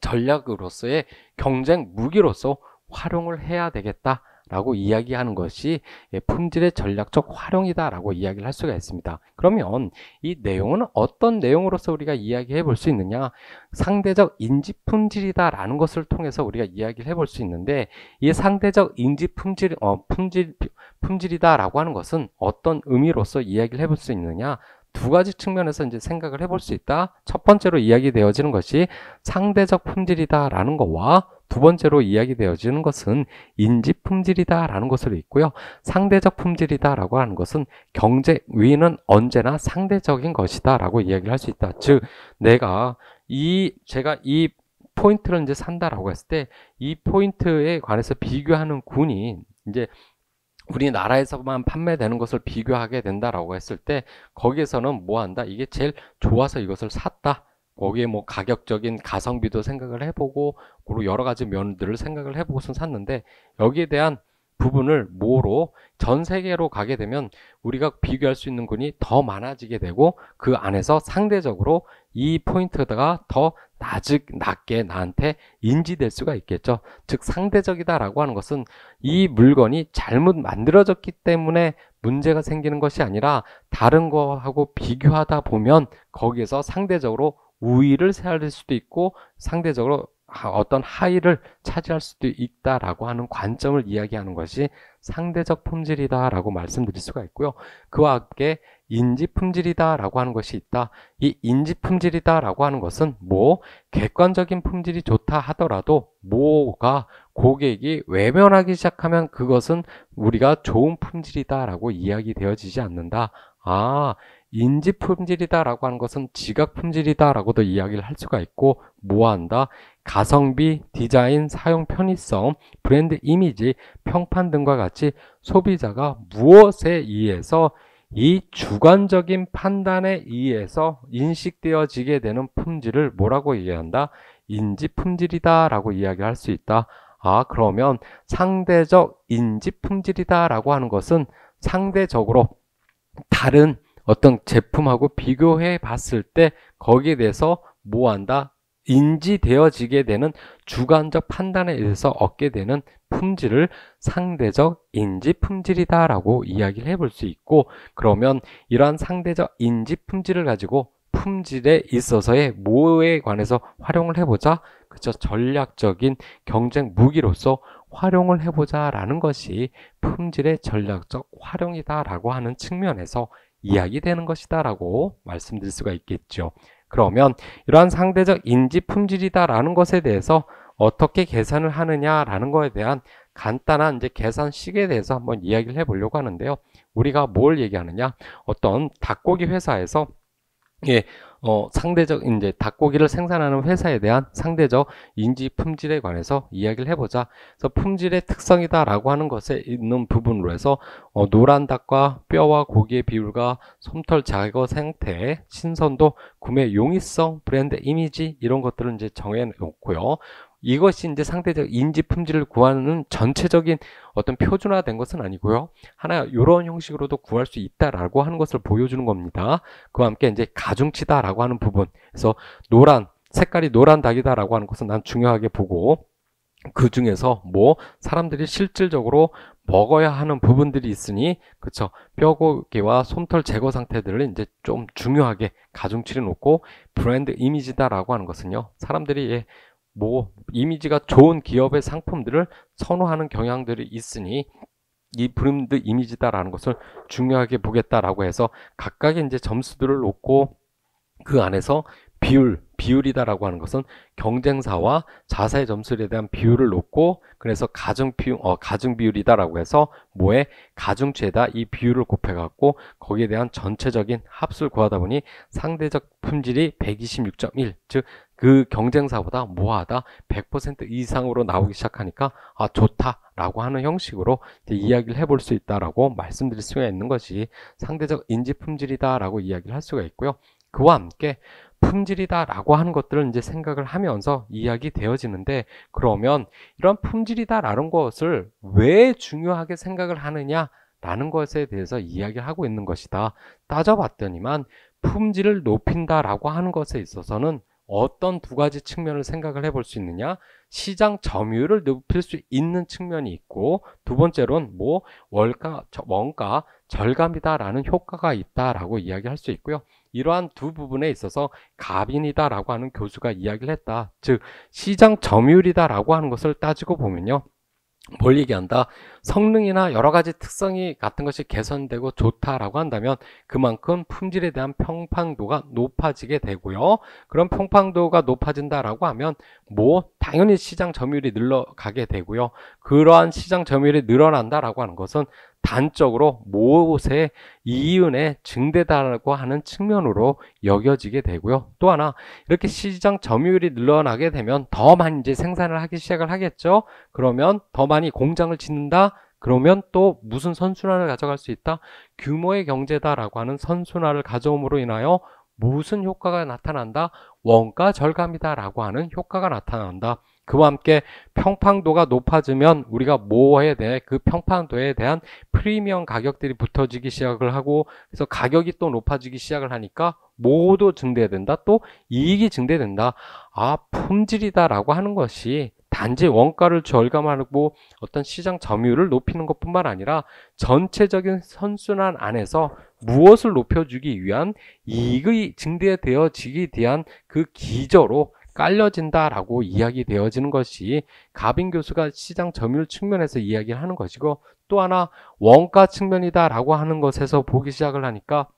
전략으로서의 경쟁 무기로서 활용을 해야 되겠다. 라고 이야기하는 것이 예, 품질의 전략적 활용이다 라고 이야기를 할 수가 있습니다. 그러면 이 내용은 어떤 내용으로서 우리가 이야기해 볼 수 있느냐 상대적 인지 품질이다 라는 것을 통해서 우리가 이야기를 해 볼 수 있는데 이 상대적 인지 품질, 어, 품질, 품질이다 라고 하는 것은 어떤 의미로서 이야기를 해 볼 수 있느냐 두 가지 측면에서 이제 생각을 해 볼 수 있다. 첫 번째로 이야기되어지는 것이 상대적 품질이다라는 것과 두 번째로 이야기되어지는 것은 인지 품질이다라는 것으로 있고요. 상대적 품질이다라고 하는 것은 경제 위는 언제나 상대적인 것이다라고 이야기를 할 수 있다. 즉 내가 이 제가 이 포인트를 이제 산다라고 했을 때 이 포인트에 관해서 비교하는 군이 이제 우리나라에서만 판매되는 것을 비교하게 된다라고 했을 때 거기에서는 뭐 한다? 이게 제일 좋아서 이것을 샀다. 거기에 뭐 가격적인 가성비도 생각을 해보고 그리고 여러 가지 면들을 생각을 해보고선 샀는데 여기에 대한 부분을 뭐로전 세계로 가게 되면 우리가 비교할 수 있는 군이 더 많아지게 되고 그 안에서 상대적으로 이 포인트가 더 낮게, 낮게 나한테 인지될 수가 있겠죠. 즉 상대적이다라고 하는 것은 이 물건이 잘못 만들어졌기 때문에 문제가 생기는 것이 아니라 다른 거하고 비교하다 보면 거기에서 상대적으로 우위를 세할 수도 있고 상대적으로 어떤 하위를 차지할 수도 있다라고 하는 관점을 이야기하는 것이 상대적 품질이다라고 말씀드릴 수가 있고요. 그와 함께 인지 품질이다라고 하는 것이 있다. 이 인지 품질이다라고 하는 것은 뭐 객관적인 품질이 좋다 하더라도 뭐가 고객이 외면하기 시작하면 그것은 우리가 좋은 품질이다라고 이야기되어지지 않는다. 아, 인지 품질이다라고 하는 것은 지각 품질이다라고도 이야기를 할 수가 있고 모한다 가성비, 디자인, 사용 편의성, 브랜드 이미지, 평판 등과 같이 소비자가 무엇에 의해서 이 주관적인 판단에 의해서 인식되어지게 되는 품질을 뭐라고 이해한다? 인지 품질이다라고 이야기할 수 있다. 아, 그러면 상대적 인지 품질이다라고 하는 것은 상대적으로 다른 어떤 제품하고 비교해 봤을 때 거기에 대해서 뭐한다? 인지되어지게 되는 주관적 판단에 의해서 얻게 되는 품질을 상대적 인지 품질이다라고 이야기를 해 볼 수 있고 그러면 이러한 상대적 인지 품질을 가지고 품질에 있어서의 뭐에 관해서 활용을 해보자 그저 전략적인 경쟁 무기로서 활용을 해보자라는 것이 품질의 전략적 활용이다라고 하는 측면에서 이야기되는 것이다라고 말씀드릴 수가 있겠죠. 그러면 이러한 상대적 인지 품질이다라는 것에 대해서 어떻게 계산을 하느냐라는 것에 대한 간단한 이제 계산식에 대해서 한번 이야기를 해보려고 하는데요. 우리가 뭘 얘기하느냐? 어떤 닭고기 회사에서 예, 어, 상대적 이제 닭고기를 생산하는 회사에 대한 상대적 인지 품질에 관해서 이야기를 해보자. 그래서 품질의 특성이다라고 하는 것에 있는 부분으로 해서 어, 노란 닭과 뼈와 고기의 비율과 솜털 자거 생태, 신선도, 구매 용이성, 브랜드 이미지 이런 것들을 이제 정해놓고요. 이것이 이제 상대적 인지 품질을 구하는 전체적인 어떤 표준화된 것은 아니고요. 하나 이런 형식으로도 구할 수 있다라고 하는 것을 보여주는 겁니다. 그와 함께 이제 가중치다라고 하는 부분. 그래서 노란 색깔이 노란 닭이다라고 하는 것은 난 중요하게 보고 그 중에서 뭐 사람들이 실질적으로 먹어야 하는 부분들이 있으니 그쵸 뼈고기와 솜털 제거 상태들을 이제 좀 중요하게 가중치를 놓고 브랜드 이미지다라고 하는 것은요 사람들이 예, 뭐 이미지가 좋은 기업의 상품들을 선호하는 경향들이 있으니 이 브랜드 이미지다라는 것을 중요하게 보겠다라고 해서 각각의 이제 점수들을 놓고 그 안에서 비율, 비율이다라고 하는 것은 경쟁사와 자사의 점수에 대한 비율을 놓고 그래서 가중 비율 어, 가중 비율이다라고 해서 뭐에 가중치에다 이 비율을 곱해 갖고 거기에 대한 전체적인 합수를 구하다 보니 상대적 품질이 126.1, 즉그 경쟁사보다 뭐하다 100% 이상으로 나오기 시작하니까 아 좋다라고 하는 형식으로 음. 이야기를 해볼 수 있다라고 말씀드릴 수가 있는 것이 상대적 인지 품질이다라고 이야기를 할 수가 있고요. 그와 함께 품질이다라고 하는 것들을 이제 생각을 하면서 이야기 되어지는데 그러면 이런 품질이다라는 것을 왜 중요하게 생각을 하느냐? 라는 것에 대해서 이야기하고 를 있는 것이다. 따져봤더니만 품질을 높인다라고 하는 것에 있어서는 어떤 두 가지 측면을 생각을 해볼 수 있느냐? 시장 점유율을 높일 수 있는 측면이 있고 두 번째로는 뭐 월가 저, 원가 절감이다라는 효과가 있다라고 이야기할 수 있고요. 이러한 두 부분에 있어서 갑인이다라고 하는 교수가 이야기를 했다. 즉 시장 점유율이다라고 하는 것을 따지고 보면요. 뭘 얘기한다? 성능이나 여러 가지 특성이 같은 것이 개선되고 좋다라고 한다면 그만큼 품질에 대한 평판도가 높아지게 되고요. 그런 평판도가 높아진다라고 하면 뭐 당연히 시장 점유율이 늘어가게 되고요. 그러한 시장 점유율이 늘어난다라고 하는 것은 단적으로 모세 이윤의 증대다라고 하는 측면으로 여겨지게 되고요. 또 하나 이렇게 시장 점유율이 늘어나게 되면 더 많이 이제 생산을 하기 시작을 하겠죠. 그러면 더 많이 공장을 짓는다. 그러면 또 무슨 선순환을 가져갈 수 있다? 규모의 경제다라고 하는 선순환을 가져옴으로 인하여 무슨 효과가 나타난다? 원가 절감이다라고 하는 효과가 나타난다. 그와 함께 평판도가 높아지면 우리가 뭐에 대해 그 평판도에 대한 프리미엄 가격들이 붙어지기 시작을 하고 그래서 가격이 또 높아지기 시작을 하니까 모두 증대된다 또 이익이 증대된다 아 품질이다라고 하는 것이 단지 원가를 절감하고 어떤 시장 점유율을 높이는 것뿐만 아니라 전체적인 선순환 안에서 무엇을 높여주기 위한 이익의 증대되어지기 대한 그 기저로 깔려진다라고 이야기되어지는 것이 가빈 교수가 시장 점유율 측면에서 이야기를 하는 것이고 또 하나 원가 측면이다라고 하는 것에서 보기 시작을 하니까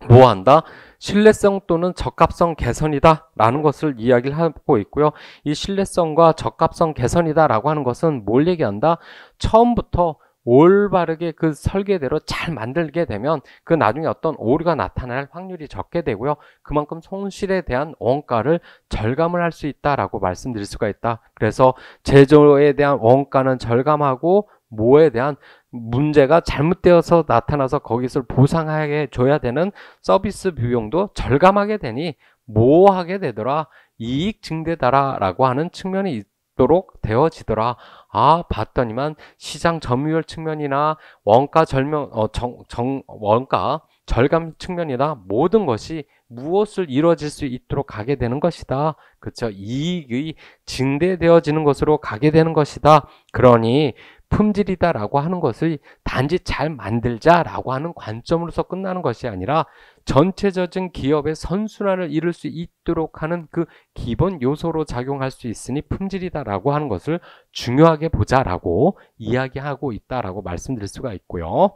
보한다 뭐 신뢰성 또는 적합성 개선이다 라는 것을 이야기를 하고 있고요. 이 신뢰성과 적합성 개선이다 라고 하는 것은 뭘 얘기한다? 처음부터 올바르게 그 설계대로 잘 만들게 되면 그 나중에 어떤 오류가 나타날 확률이 적게 되고요. 그만큼 손실에 대한 원가를 절감을 할 수 있다라고 말씀드릴 수가 있다. 그래서 제조에 대한 원가는 절감하고 뭐에 대한 문제가 잘못되어서 나타나서 거기서 보상하게 줘야 되는 서비스 비용도 절감하게 되니 모호하게 되더라. 이익 증대다라라고 하는 측면이 있도록 되어지더라. 아, 봤더니만 시장 점유율 측면이나 원가 절명 어, 정, 정 원가 절감 측면이나 모든 것이 무엇을 이루어질 수 있도록 가게 되는 것이다. 그쵸? 이익이 증대되어지는 것으로 가게 되는 것이다. 그러니 품질이다라고 하는 것을 단지 잘 만들자라고 하는 관점으로서 끝나는 것이 아니라 전체적인 기업의 선순환을 이룰 수 있도록 하는 그 기본 요소로 작용할 수 있으니 품질이다라고 하는 것을 중요하게 보자라고 이야기하고 있다라고 말씀드릴 수가 있고요.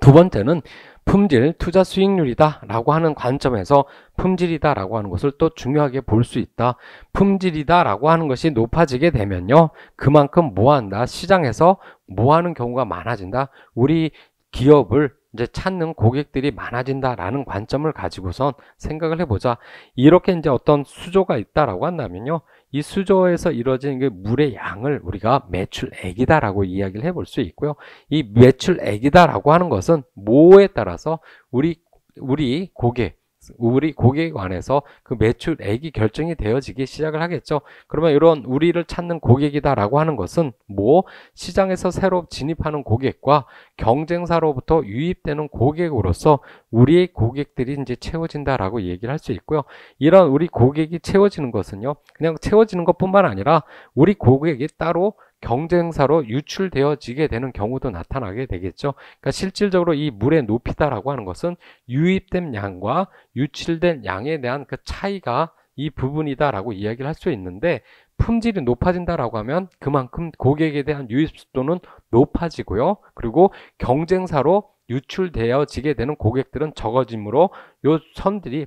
두 번째는 품질, 투자 수익률이다 라고 하는 관점에서 품질이다 라고 하는 것을 또 중요하게 볼 수 있다. 품질이다 라고 하는 것이 높아지게 되면요. 그만큼 뭐 한다? 시장에서 뭐 하는 경우가 많아진다? 우리 기업을 이제 찾는 고객들이 많아진다라는 관점을 가지고선 생각을 해보자. 이렇게 이제 어떤 수조가 있다라고 한다면요. 이 수조에서 이루어진 그 물의 양을 우리가 매출액이다라고 이야기를 해볼 수 있고요. 이 매출액이다라고 하는 것은 뭐에 따라서 우리 우리 고객 우리 고객에 관해서 그 매출액이 결정이 되어지기 시작을 하겠죠. 그러면 이런 우리를 찾는 고객이다라고 하는 것은 뭐 시장에서 새로 진입하는 고객과 경쟁사로부터 유입되는 고객으로서 우리의 고객들이 이제 채워진다라고 얘기를 할 수 있고요. 이런 우리 고객이 채워지는 것은요. 그냥 채워지는 것뿐만 아니라 우리 고객이 따로 경쟁사로 유출되어지게 되는 경우도 나타나게 되겠죠. 그러니까 실질적으로 이 물의 높이다라고 하는 것은 유입된 양과 유출된 양에 대한 그 차이가 이 부분이다라고 이야기를 할 수 있는데 품질이 높아진다라고 하면 그만큼 고객에 대한 유입수도는 높아지고요. 그리고 경쟁사로 유출되어지게 되는 고객들은 적어지므로 요 선들이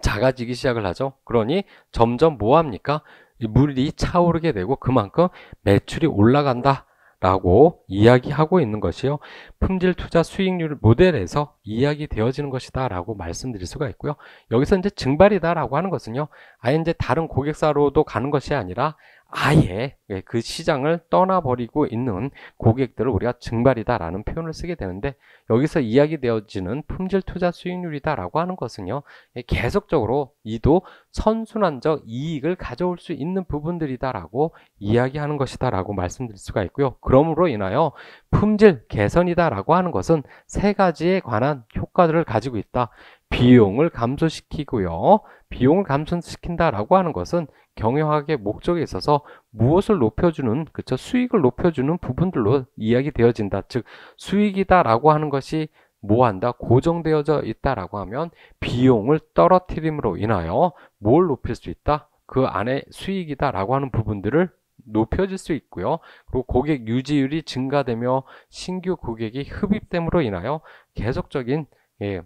작아지기 시작을 하죠. 그러니 점점 뭐합니까? 물이 차오르게 되고 그만큼 매출이 올라간다. 라고 이야기하고 있는 것이요. 품질 투자 수익률 모델에서 이야기 되어지는 것이다 라고 말씀드릴 수가 있고요. 여기서 이제 증발이다 라고 하는 것은요. 아예 이제 다른 고객사로도 가는 것이 아니라 아예 예, 그 시장을 떠나버리고 있는 고객들을 우리가 증발이다라는 표현을 쓰게 되는데 여기서 이야기되어지는 품질 투자 수익률이다라고 하는 것은요 예, 계속적으로 이도 선순환적 이익을 가져올 수 있는 부분들이다라고 이야기하는 것이다라고 말씀드릴 수가 있고요 그러므로 인하여 품질 개선이다라고 하는 것은 세 가지에 관한 효과들을 가지고 있다 비용을 감소시키고요. 비용을 감소시킨다라고 하는 것은 경영학의 목적에 있어서 무엇을 높여주는 그쵸 수익을 높여주는 부분들로 이야기되어진다. 즉 수익이다라고 하는 것이 뭐한다 고정되어져 있다라고 하면 비용을 떨어뜨림으로 인하여 뭘 높일 수 있다 그 안에 수익이다라고 하는 부분들을 높여질 수 있고요. 그리고 고객 유지율이 증가되며 신규 고객이 흡입됨으로 인하여 계속적인 예,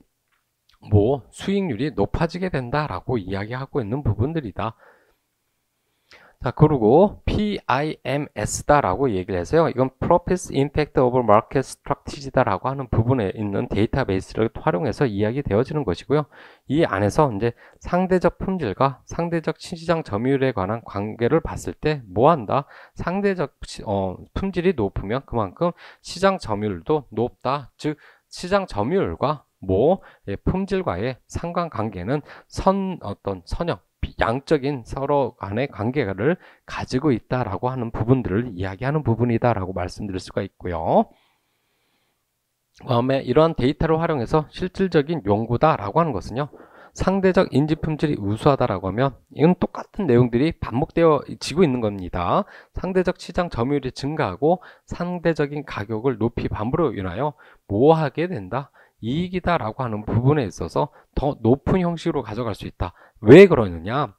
뭐 수익률이 높아지게 된다라고 이야기하고 있는 부분들이다. 자, 그리고 PIMS다라고 얘기를 해서요. 이건 Profits Impact of Market Strategy다라고 하는 부분에 있는 데이터베이스를 활용해서 이야기 되어지는 것이고요. 이 안에서 이제 상대적 품질과 상대적 시장 점유율에 관한 관계를 봤을 때뭐 한다? 상대적 어, 품질이 높으면 그만큼 시장 점유율도 높다. 즉 시장 점유율과 모 뭐, 예, 품질과의 상관관계는 선 어떤 선역 양적인 서로 간의 관계를 가지고 있다라고 하는 부분들을 이야기하는 부분이다라고 말씀드릴 수가 있고요. 다음에 이러한 데이터를 활용해서 실질적인 연구다라고 하는 것은요. 상대적 인지 품질이 우수하다라고 하면 이건 똑같은 내용들이 반복되어 지고 있는 겁니다. 상대적 시장 점유율이 증가하고 상대적인 가격을 높이 반부로 인하여 모호하게 된다. 이익이다라고 하는 부분에 있어서 더 높은 형식으로 가져갈 수 있다. 왜 그러느냐?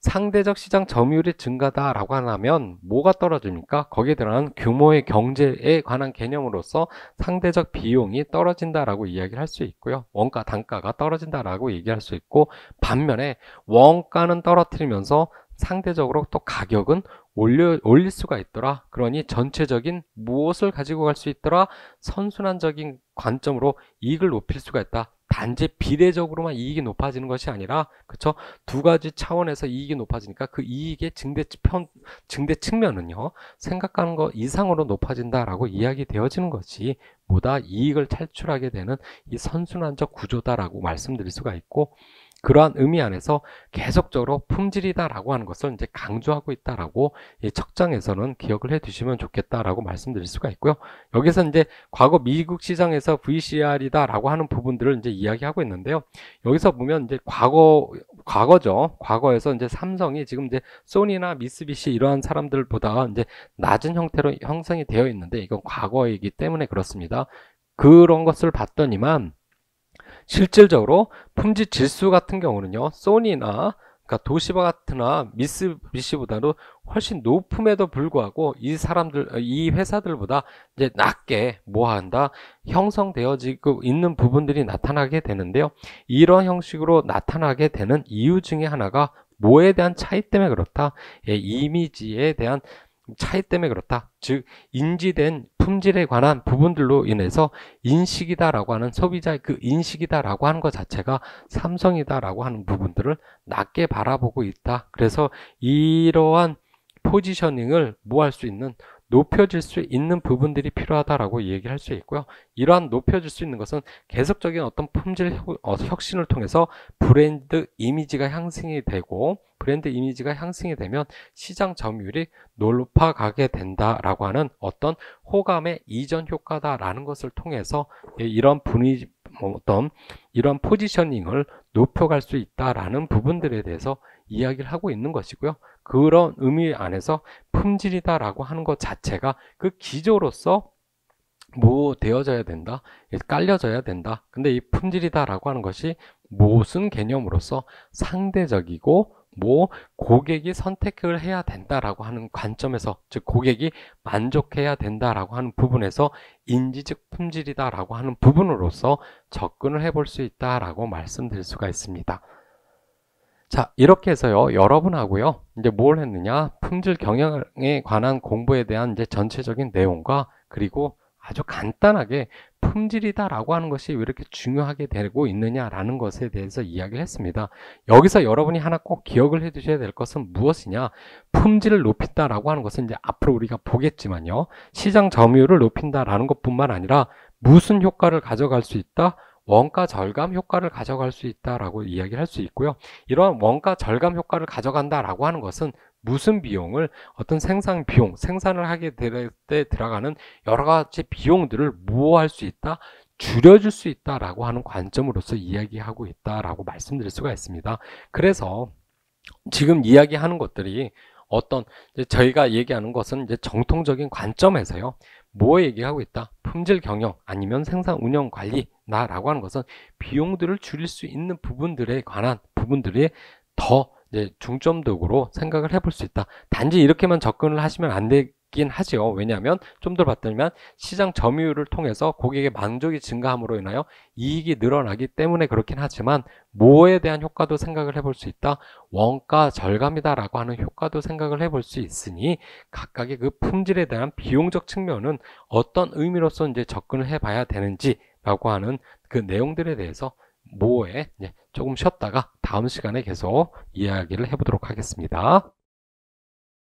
상대적 시장 점유율이 증가다라고 하면 뭐가 떨어집니까? 거기에 들어간 규모의 경제에 관한 개념으로서 상대적 비용이 떨어진다라고 이야기를 할 수 있고요. 원가 단가가 떨어진다라고 얘기할 수 있고 반면에 원가는 떨어뜨리면서 상대적으로 또 가격은 올려, 올릴 수가 있더라. 그러니 전체적인 무엇을 가지고 갈 수 있더라. 선순환적인 관점으로 이익을 높일 수가 있다. 단지 비례적으로만 이익이 높아지는 것이 아니라 그쵸 두 가지 차원에서 이익이 높아지니까 그 이익의 증대 편 증대 측면은요 생각하는 것 이상으로 높아진다라고 이야기 되어지는 것이 뭐다 이익을 탈출하게 되는 이 선순환적 구조다라고 말씀드릴 수가 있고 그러한 의미 안에서 계속적으로 품질이다라고 하는 것을 이제 강조하고 있다라고 이 척장에서는 기억을 해 두시면 좋겠다라고 말씀드릴 수가 있고요. 여기서 이제 과거 미국 시장에서 VCR이다라고 하는 부분들을 이제 이야기하고 있는데요. 여기서 보면 이제 과거 과거죠. 과거에서 이제 삼성이 지금 이제 소니나 미쓰비시 이러한 사람들보다 이제 낮은 형태로 형성이 되어 있는데 이건 과거이기 때문에 그렇습니다. 그런 것을 봤더니만 실질적으로 품질 질수 같은 경우는요 소니나 그러니까 도시바 같은나 미쓰비시보다도 훨씬 높음에도 불구하고 이 사람들 이 회사들보다 이제 낮게 뭐한다 형성되어지고 있는 부분들이 나타나게 되는데요 이런 형식으로 나타나게 되는 이유 중에 하나가 뭐에 대한 차이 때문에 그렇다 예, 이미지에 대한 차이 때문에 그렇다. 즉 인지된 품질에 관한 부분들로 인해서 인식이다라고 하는 소비자의 그 인식이다라고 하는 것 자체가 삼성이다라고 하는 부분들을 낮게 바라보고 있다. 그래서 이러한 포지셔닝을 뭐 할 수 있는 높여질 수 있는 부분들이 필요하다라고 얘기할 수 있고요. 이러한 높여질 수 있는 것은 계속적인 어떤 품질 어, 혁신을 통해서 브랜드 이미지가 향상이 되고 브랜드 이미지가 향상이 되면 시장 점유율이 높아가게 된다라고 하는 어떤 호감의 이전 효과다라는 것을 통해서 이런 분위 뭐 어떤 이런 포지셔닝을 높여갈 수 있다라는 부분들에 대해서 이야기를 하고 있는 것이고요. 그런 의미 안에서 품질이다라고 하는 것 자체가 그 기조로서 뭐 되어져야 된다, 깔려져야 된다. 근데 이 품질이다라고 하는 것이 무슨 개념으로서 상대적이고 뭐 고객이 선택을 해야 된다라고 하는 관점에서 즉 고객이 만족해야 된다라고 하는 부분에서 인지 즉 품질이다라고 하는 부분으로서 접근을 해볼 수 있다라고 말씀드릴 수가 있습니다. 자, 이렇게 해서요, 여러분하고요, 이제 뭘 했느냐, 품질 경영에 관한 공부에 대한 이제 전체적인 내용과 그리고 아주 간단하게 품질이다라고 하는 것이 왜 이렇게 중요하게 되고 있느냐라는 것에 대해서 이야기를 했습니다. 여기서 여러분이 하나 꼭 기억을 해주셔야될 것은 무엇이냐? 품질을 높인다라고 하는 것은 이제 앞으로 우리가 보겠지만요. 시장 점유율을 높인다라는 것뿐만 아니라 무슨 효과를 가져갈 수 있다? 원가 절감 효과를 가져갈 수 있다라고 이야기를 할 수 있고요. 이러한 원가 절감 효과를 가져간다라고 하는 것은 무슨 비용을 어떤 생산 비용, 생산을 하게 될 때 들어가는 여러 가지 비용들을 무호할 수 있다, 줄여줄 수 있다라고 하는 관점으로서 이야기하고 있다라고 말씀드릴 수가 있습니다. 그래서 지금 이야기하는 것들이 어떤 저희가 얘기하는 것은 이제 정통적인 관점에서요. 뭐 얘기하고 있다? 품질 경영 아니면 생산 운영 관리 나라고 하는 것은 비용들을 줄일 수 있는 부분들에 관한 부분들이 더 중점적으로 생각을 해볼 수 있다. 단지 이렇게만 접근을 하시면 안 되기 긴 하지요. 왜냐하면 좀 더봤더면 시장 점유율을 통해서 고객의 만족이 증가함으로 인하여 이익이 늘어나기 때문에 그렇긴 하지만 뭐에 대한 효과도 생각을 해볼 수 있다. 원가 절감이다라고 하는 효과도 생각을 해볼 수 있으니 각각의 그 품질에 대한 비용적 측면은 어떤 의미로서 이제 접근을 해봐야 되는지라고 하는 그 내용들에 대해서 뭐에 예, 조금 쉬었다가 다음 시간에 계속 이야기를 해보도록 하겠습니다.